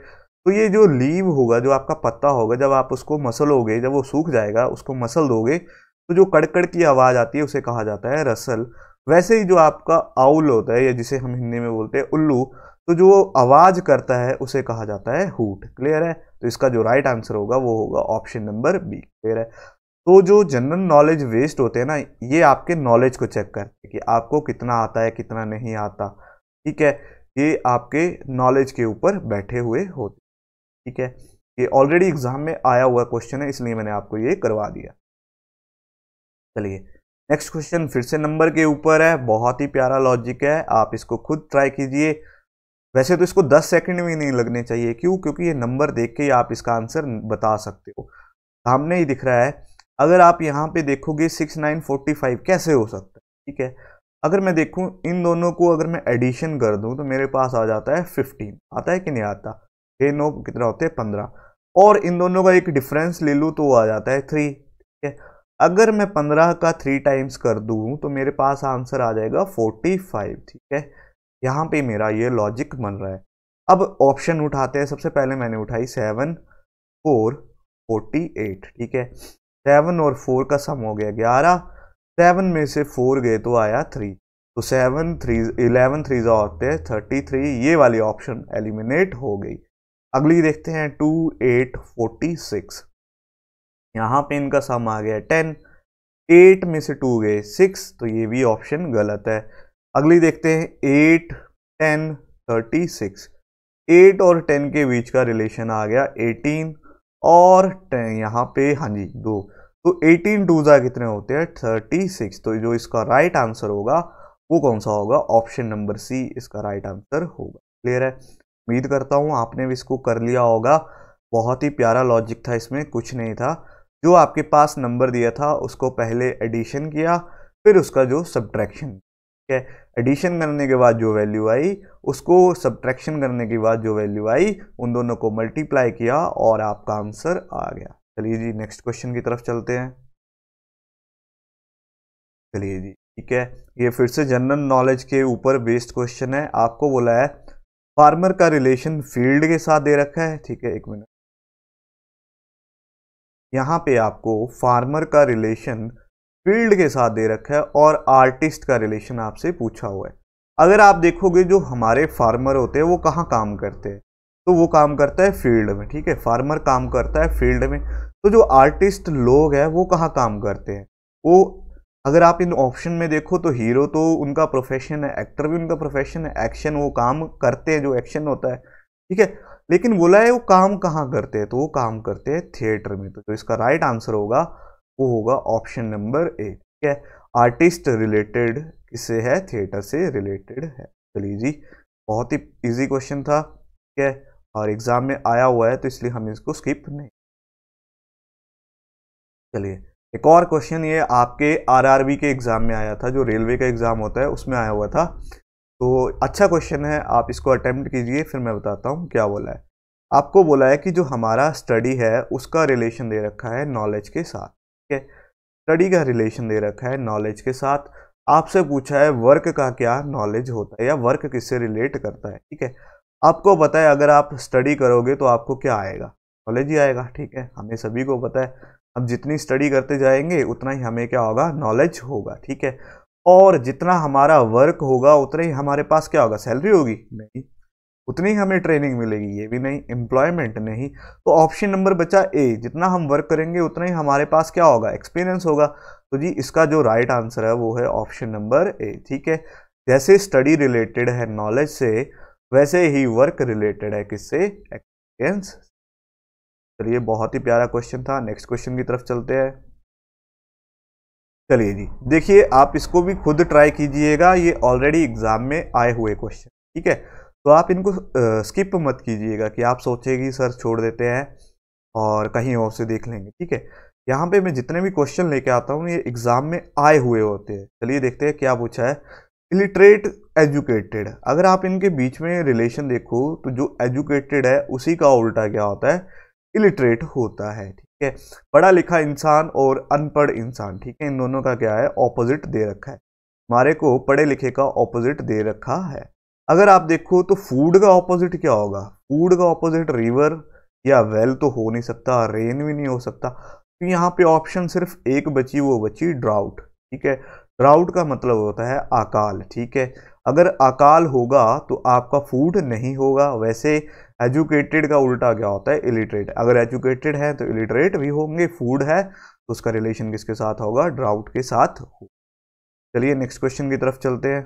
तो ये जो लीव होगा जो आपका पत्ता होगा जब आप उसको मसलोगे जब वो सूख जाएगा उसको मसल दोगे तो जो कड़कड़ की आवाज़ आती है उसे कहा जाता है रसल वैसे ही जो आपका आउल होता है या जिसे हम हिंदी में बोलते हैं उल्लू तो जो आवाज़ करता है उसे कहा जाता है हूट क्लियर है तो इसका जो राइट आंसर होगा वो होगा ऑप्शन नंबर बी क्लियर है तो जो जनरल नॉलेज वेस्ट होते हैं ना ये आपके नॉलेज को चेक करते हैं कि आपको कितना आता है कितना नहीं आता ठीक है ये आपके नॉलेज के ऊपर बैठे हुए होते ठीक है ये ऑलरेडी एग्जाम में आया हुआ क्वेश्चन है इसलिए मैंने आपको ये करवा दिया चलिए नेक्स्ट क्वेश्चन फिर से नंबर के ऊपर है बहुत ही प्यारा लॉजिक है आप इसको खुद ट्राई कीजिए वैसे तो इसको 10 सेकंड भी नहीं लगने चाहिए क्यों क्योंकि ये नंबर देख के आप इसका आंसर बता सकते हो सामने ही दिख रहा है अगर आप यहाँ पे देखोगे 6945 कैसे हो सकता है ठीक है अगर मैं देखूँ इन दोनों को अगर मैं एडिशन कर दूँ तो मेरे पास आ जाता है 15 आता है कि नहीं आता छः नौ कितना होते हैं पंद्रह और इन दोनों का एक डिफरेंस ले लूँ तो वो आ जाता है थ्री ठीक है अगर मैं पंद्रह का थ्री टाइम्स कर दूँ तो मेरे पास आंसर आ जाएगा फोर्टी फाइव ठीक है यहाँ पे मेरा ये लॉजिक बन रहा है अब ऑप्शन उठाते हैं सबसे पहले मैंने उठाई सेवन फोर फोर्टी एट ठीक है सेवन और फोर का सम हो गया ग्यारह सेवन में से फोर गए तो आया थ्री तो सेवन थ्री इलेवन थ्री जो होते हैं थर्टी थ्री ये वाली ऑप्शन एलिमिनेट हो गई अगली देखते हैं टू एट फोर्टी सिक्स यहाँ पे इनका सम आ गया टेन एट में से टू गए सिक्स तो ये भी ऑप्शन गलत है अगली देखते हैं eight ten thirty six eight और टेन के बीच का रिलेशन आ गया एटीन और टेन यहाँ पे हाँ जी दो तो एटीन टूजा कितने होते हैं थर्टी सिक्स तो जो इसका राइट आंसर होगा वो कौन सा होगा ऑप्शन नंबर सी इसका राइट आंसर होगा क्लियर है उम्मीद करता हूँ आपने भी इसको कर लिया होगा बहुत ही प्यारा लॉजिक था इसमें कुछ नहीं था जो आपके पास नंबर दिया था उसको पहले एडिशन किया फिर उसका जो सब्ट्रैक्शन ठीक है एडिशन करने के बाद जो वैल्यू आई उसको सब्ट्रैक्शन करने के बाद जो वैल्यू आई उन दोनों को मल्टीप्लाई किया और आपका आंसर आ गया चलिए जी नेक्स्ट क्वेश्चन की तरफ चलते हैं चलिए जी ठीक है ये फिर से जनरल नॉलेज के ऊपर बेस्ड क्वेश्चन है आपको बोला है फार्मर का रिलेशन फील्ड के साथ दे रखा है ठीक है एक मिनट यहाँ पे आपको फार्मर का रिलेशन फील्ड के साथ दे रखा है और आर्टिस्ट का रिलेशन आपसे पूछा हुआ है अगर आप देखोगे जो हमारे फार्मर होते हैं वो कहाँ काम करते हैं तो वो काम करता है फील्ड में ठीक है फार्मर काम करता है फील्ड में तो जो आर्टिस्ट लोग हैं वो कहाँ काम करते हैं वो अगर आप इन ऑप्शन में देखो तो हीरो तो उनका प्रोफेशन है एक्टर भी उनका प्रोफेशन है एक्शन वो काम करते हैं जो एक्शन होता है ठीक है लेकिन बोला है वो काम कहाँ करते हैं तो वो काम करते हैं थिएटर में तो इसका राइट आंसर होगा वो होगा ऑप्शन नंबर ए ठीक है आर्टिस्ट रिलेटेड किससे है थिएटर से रिलेटेड है चलिए जी बहुत ही इजी क्वेश्चन था ठीक है और एग्ज़ाम में आया हुआ है तो इसलिए हम इसको स्किप नहीं चलिए एक और क्वेश्चन ये आपके आरआरबी के एग्ज़ाम में आया था जो रेलवे का एग्ज़ाम होता है उसमें आया हुआ था तो अच्छा क्वेश्चन है आप इसको अटैम्प्ट कीजिए फिर मैं बताता हूँ क्या बोला है आपको बोला है कि जो हमारा स्टडी है उसका रिलेशन दे रखा है नॉलेज के साथ ठीक है स्टडी का रिलेशन दे रखा है नॉलेज के साथ आपसे पूछा है वर्क का क्या नॉलेज होता है या वर्क किससे रिलेट करता है ठीक है आपको पता है अगर आप स्टडी करोगे तो आपको क्या आएगा नॉलेज ही आएगा ठीक है हमें सभी को पता है हम जितनी स्टडी करते जाएंगे उतना ही हमें क्या होगा नॉलेज होगा ठीक है और जितना हमारा वर्क होगा उतना ही हमारे पास क्या होगा सैलरी होगी नहीं उतनी ही हमें ट्रेनिंग मिलेगी ये भी नहीं एम्प्लॉयमेंट नहीं तो ऑप्शन नंबर बचा ए जितना हम वर्क करेंगे उतना ही हमारे पास क्या होगा एक्सपीरियंस होगा तो जी इसका जो राइट right आंसर है वो है ऑप्शन नंबर ए ठीक है जैसे स्टडी रिलेटेड है नॉलेज से वैसे ही वर्क रिलेटेड है किससे एक्सपीरियंस चलिए बहुत ही प्यारा क्वेश्चन था नेक्स्ट क्वेश्चन की तरफ चलते हैं चलिए जी देखिए आप इसको भी खुद ट्राई कीजिएगा ये ऑलरेडी एग्ज़ाम में आए हुए क्वेश्चन ठीक है तो आप इनको आ, स्किप मत कीजिएगा कि आप सोचेगी सर छोड़ देते हैं और कहीं और से देख लेंगे ठीक है यहाँ पे मैं जितने भी क्वेश्चन लेके आता हूँ ये एग्ज़ाम में आए हुए होते हैं चलिए देखते हैं क्या पूछा है इलिटरेट एजुकेटेड अगर आप इनके बीच में रिलेशन देखो तो जो एजुकेटेड है उसी का उल्टा क्या होता है इलिटरेट होता है ठीक है पढ़ा लिखा इंसान और अनपढ़ इंसान ठीक है इन दोनों का क्या है ऑपोजिट दे रखा है हमारे को पढ़े लिखे का ऑपोजिट दे रखा है अगर आप देखो तो फूड का ऑपोजिट क्या होगा फूड का ऑपोजिट रिवर या वेल तो हो नहीं सकता रेन भी नहीं हो सकता तो यहाँ पे ऑप्शन सिर्फ एक बची वो बची ड्राउट ठीक है ड्राउट का मतलब होता है अकाल ठीक है अगर अकाल होगा तो आपका फूड नहीं होगा वैसे एजुकेटेड का उल्टा क्या होता है इलिटरेट अगर एजुकेटेड है तो इलिटरेट भी होंगे फूड है तो उसका रिलेशन किसके साथ होगा ड्राउट के साथ हो चलिए नेक्स्ट क्वेश्चन की तरफ चलते हैं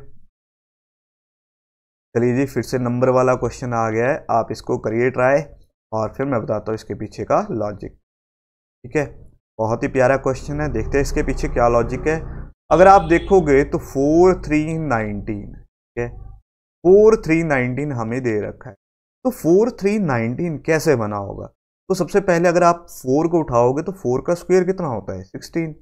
चलिए जी फिर से नंबर वाला क्वेश्चन आ गया है आप इसको करिए ट्राई और फिर मैं बताता हूँ इसके पीछे का लॉजिक ठीक है बहुत ही प्यारा क्वेश्चन है देखते हैं इसके पीछे क्या लॉजिक है अगर आप देखोगे तो फोर थ्री नाइनटीन ठीक है फोर थ्री नाइनटीन हमें दे रखा है तो फोर थ्री नाइनटीन कैसे बना होगा तो सबसे पहले अगर आप फोर को उठाओगे तो फोर का स्क्वेयर कितना होता है सिक्सटीन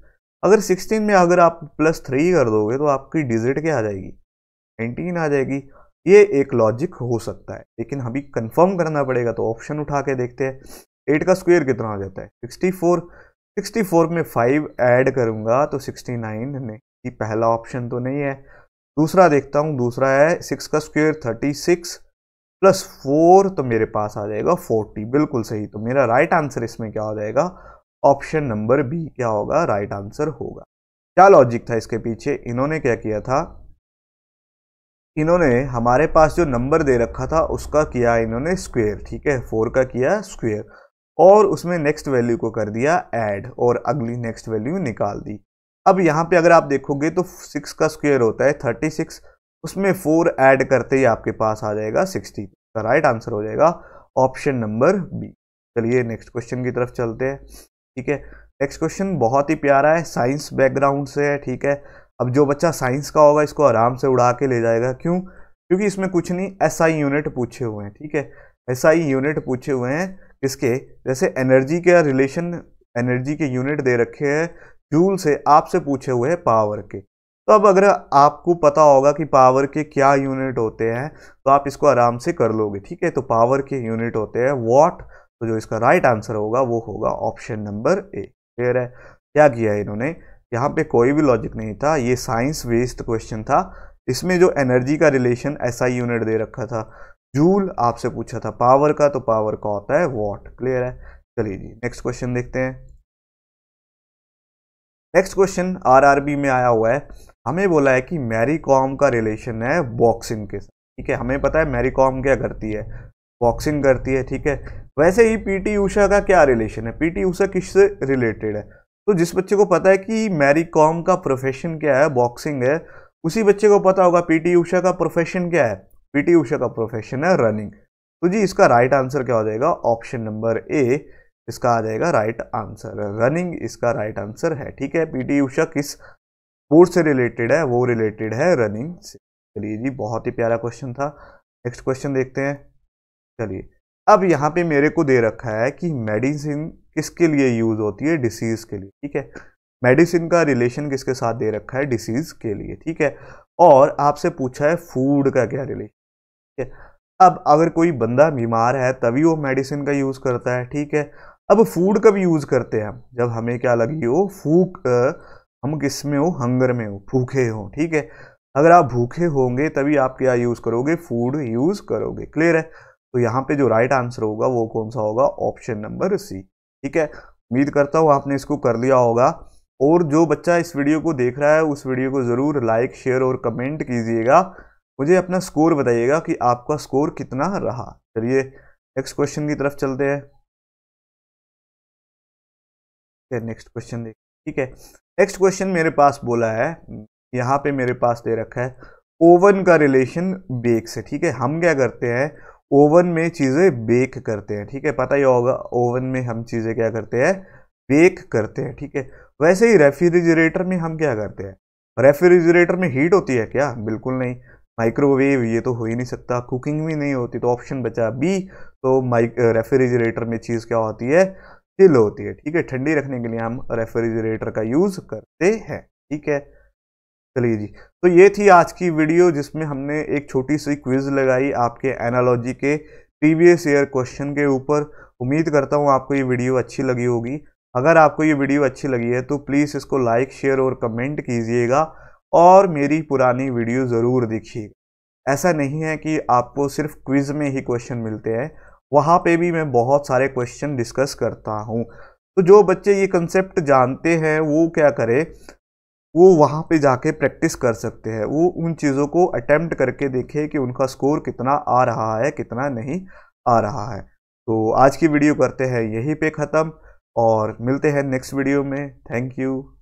अगर सिक्सटीन में अगर आप प्लस थ्री कर दोगे तो आपकी डिजिट क्या आ जाएगी नाइनटीन आ जाएगी ये एक लॉजिक हो सकता है लेकिन अभी कंफर्म करना पड़ेगा तो ऑप्शन उठा के देखते हैं एट का स्क्वेयर कितना हो जाता है सिक्सटी फोर सिक्सटी फोर में फाइव ऐड करूँगा तो सिक्सटी नाइन नहीं पहला ऑप्शन तो नहीं है दूसरा देखता हूँ दूसरा है सिक्स का square thirty six plus four तो मेरे पास आ जाएगा फोर्टी बिल्कुल सही तो मेरा राइट आंसर इसमें क्या हो जाएगा ऑप्शन नंबर बी क्या होगा राइट आंसर होगा क्या लॉजिक था इसके पीछे इन्होंने क्या किया था इन्होंने हमारे पास जो नंबर दे रखा था उसका किया इन्होंने स्क्वेयर ठीक है फोर का किया स्क्वेयर और उसमें नेक्स्ट वैल्यू को कर दिया ऐड और अगली नेक्स्ट वैल्यू निकाल दी अब यहाँ पे अगर आप देखोगे तो सिक्स का स्क्वेयर होता है थर्टी सिक्स उसमें फोर ऐड करते ही आपके पास आ जाएगा सिक्सटी का राइट आंसर हो जाएगा ऑप्शन नंबर बी चलिए नेक्स्ट क्वेश्चन की तरफ चलते हैं ठीक है नेक्स्ट क्वेश्चन बहुत ही प्यारा है साइंस बैकग्राउंड से है ठीक है अब जो बच्चा साइंस का होगा इसको आराम से उड़ा के ले जाएगा क्यों क्योंकि इसमें कुछ नहीं एस आई यूनिट पूछे हुए हैं ठीक है एस आई यूनिट पूछे हुए हैं इसके जैसे एनर्जी के रिलेशन एनर्जी के यूनिट दे रखे हैं जूल से आपसे पूछे हुए हैं पावर के तो अब अगर आपको पता होगा कि पावर के क्या यूनिट होते हैं तो आप इसको आराम से कर लोगे ठीक है तो पावर के यूनिट होते हैं वॉट तो जो इसका राइट आंसर होगा वो होगा ऑप्शन नंबर ए क्लियर है क्या किया है इन्होंने यहाँ पे कोई भी लॉजिक नहीं था ये साइंस वेस्ट क्वेश्चन था इसमें जो एनर्जी का रिलेशन ऐसा यूनिट दे रखा था जूल आपसे पूछा था पावर का तो पावर का होता है वॉट क्लियर है चलिए जी नेक्स्ट क्वेश्चन देखते हैं नेक्स्ट क्वेश्चन आरआरबी में आया हुआ है हमें बोला है कि मैरी कॉम का रिलेशन है बॉक्सिंग के साथ ठीक है हमें पता है मैरी कॉम क्या करती है बॉक्सिंग करती है ठीक है वैसे ही पीटी ऊषा का क्या रिलेशन है पीटी ऊषा किससे रिलेटेड है तो जिस बच्चे को पता है कि मैरी कॉम का प्रोफेशन क्या है बॉक्सिंग है उसी बच्चे को पता होगा पीटी ऊषा का प्रोफेशन क्या है पीटी ऊषा का प्रोफेशन है रनिंग तो जी इसका राइट आंसर क्या हो जाएगा ऑप्शन नंबर ए इसका आ जाएगा राइट आंसर रनिंग इसका राइट आंसर है ठीक है पीटी ऊषा किस स्पोर्ट्स से रिलेटेड है वो रिलेटेड है रनिंग से चलिए जी बहुत ही प्यारा क्वेश्चन था नेक्स्ट क्वेश्चन देखते हैं चलिए अब यहाँ पे मेरे को दे रखा है कि मेडिसिन किसके लिए यूज़ होती है डिसीज़ के लिए ठीक है मेडिसिन का रिलेशन किसके साथ दे रखा है डिसीज़ के लिए ठीक है और आपसे पूछा है फूड का क्या रिलेशन ठीक है अब अगर कोई बंदा बीमार है तभी वो मेडिसिन का यूज़ करता है ठीक है अब फूड कब यूज़ करते हैं हम जब हमें क्या लगी हो फूक हम किस में हो हंगर में हो भूखे हो ठीक है अगर आप भूखे होंगे तभी आप क्या यूज़ करोगे फूड यूज़ करोगे क्लियर है तो यहाँ पे जो राइट आंसर होगा वो कौन सा होगा ऑप्शन नंबर सी ठीक है उम्मीद करता हूँ आपने इसको कर लिया होगा और जो बच्चा इस वीडियो को देख रहा है उस वीडियो को ज़रूर लाइक शेयर और कमेंट कीजिएगा मुझे अपना स्कोर बताइएगा कि आपका स्कोर कितना रहा चलिए नेक्स्ट क्वेश्चन की तरफ चलते हैं नेक्स्ट क्वेश्चन देख ठीक है नेक्स्ट क्वेश्चन मेरे पास बोला है यहाँ पे मेरे पास दे रखा है ओवन का रिलेशन बेक से ठीक है हम क्या करते हैं ओवन में चीज़ें बेक करते हैं ठीक है पता ही होगा ओवन में हम चीज़ें क्या करते हैं बेक करते हैं ठीक है वैसे ही रेफ्रिजरेटर में हम क्या करते हैं रेफ्रिजरेटर में हीट होती है क्या बिल्कुल नहीं माइक्रोवेव ये तो हो ही नहीं सकता कुकिंग भी नहीं होती तो ऑप्शन बचा बी तो माइक रेफ्रिजरेटर में चीज़ क्या होती है चिल होती है ठीक है ठंडी रखने के लिए हम रेफ्रिजरेटर का यूज़ करते हैं ठीक है चलिए जी तो ये थी आज की वीडियो जिसमें हमने एक छोटी सी क्विज लगाई आपके एनालॉजी के प्रीवियस ईयर क्वेश्चन के ऊपर उम्मीद करता हूँ आपको ये वीडियो अच्छी लगी होगी अगर आपको ये वीडियो अच्छी लगी है तो प्लीज़ इसको लाइक शेयर और कमेंट कीजिएगा और मेरी पुरानी वीडियो ज़रूर देखिएगा ऐसा नहीं है कि आपको सिर्फ क्विज़ में ही क्वेश्चन मिलते हैं वहाँ पे भी मैं बहुत सारे क्वेश्चन डिस्कस करता हूँ तो जो बच्चे ये कंसेप्ट जानते हैं वो क्या करे वो वहाँ पे जाके प्रैक्टिस कर सकते हैं वो उन चीज़ों को अटैम्प्ट करके देखे कि उनका स्कोर कितना आ रहा है कितना नहीं आ रहा है तो आज की वीडियो करते हैं यहीं पे ख़त्म और मिलते हैं नेक्स्ट वीडियो में थैंक यू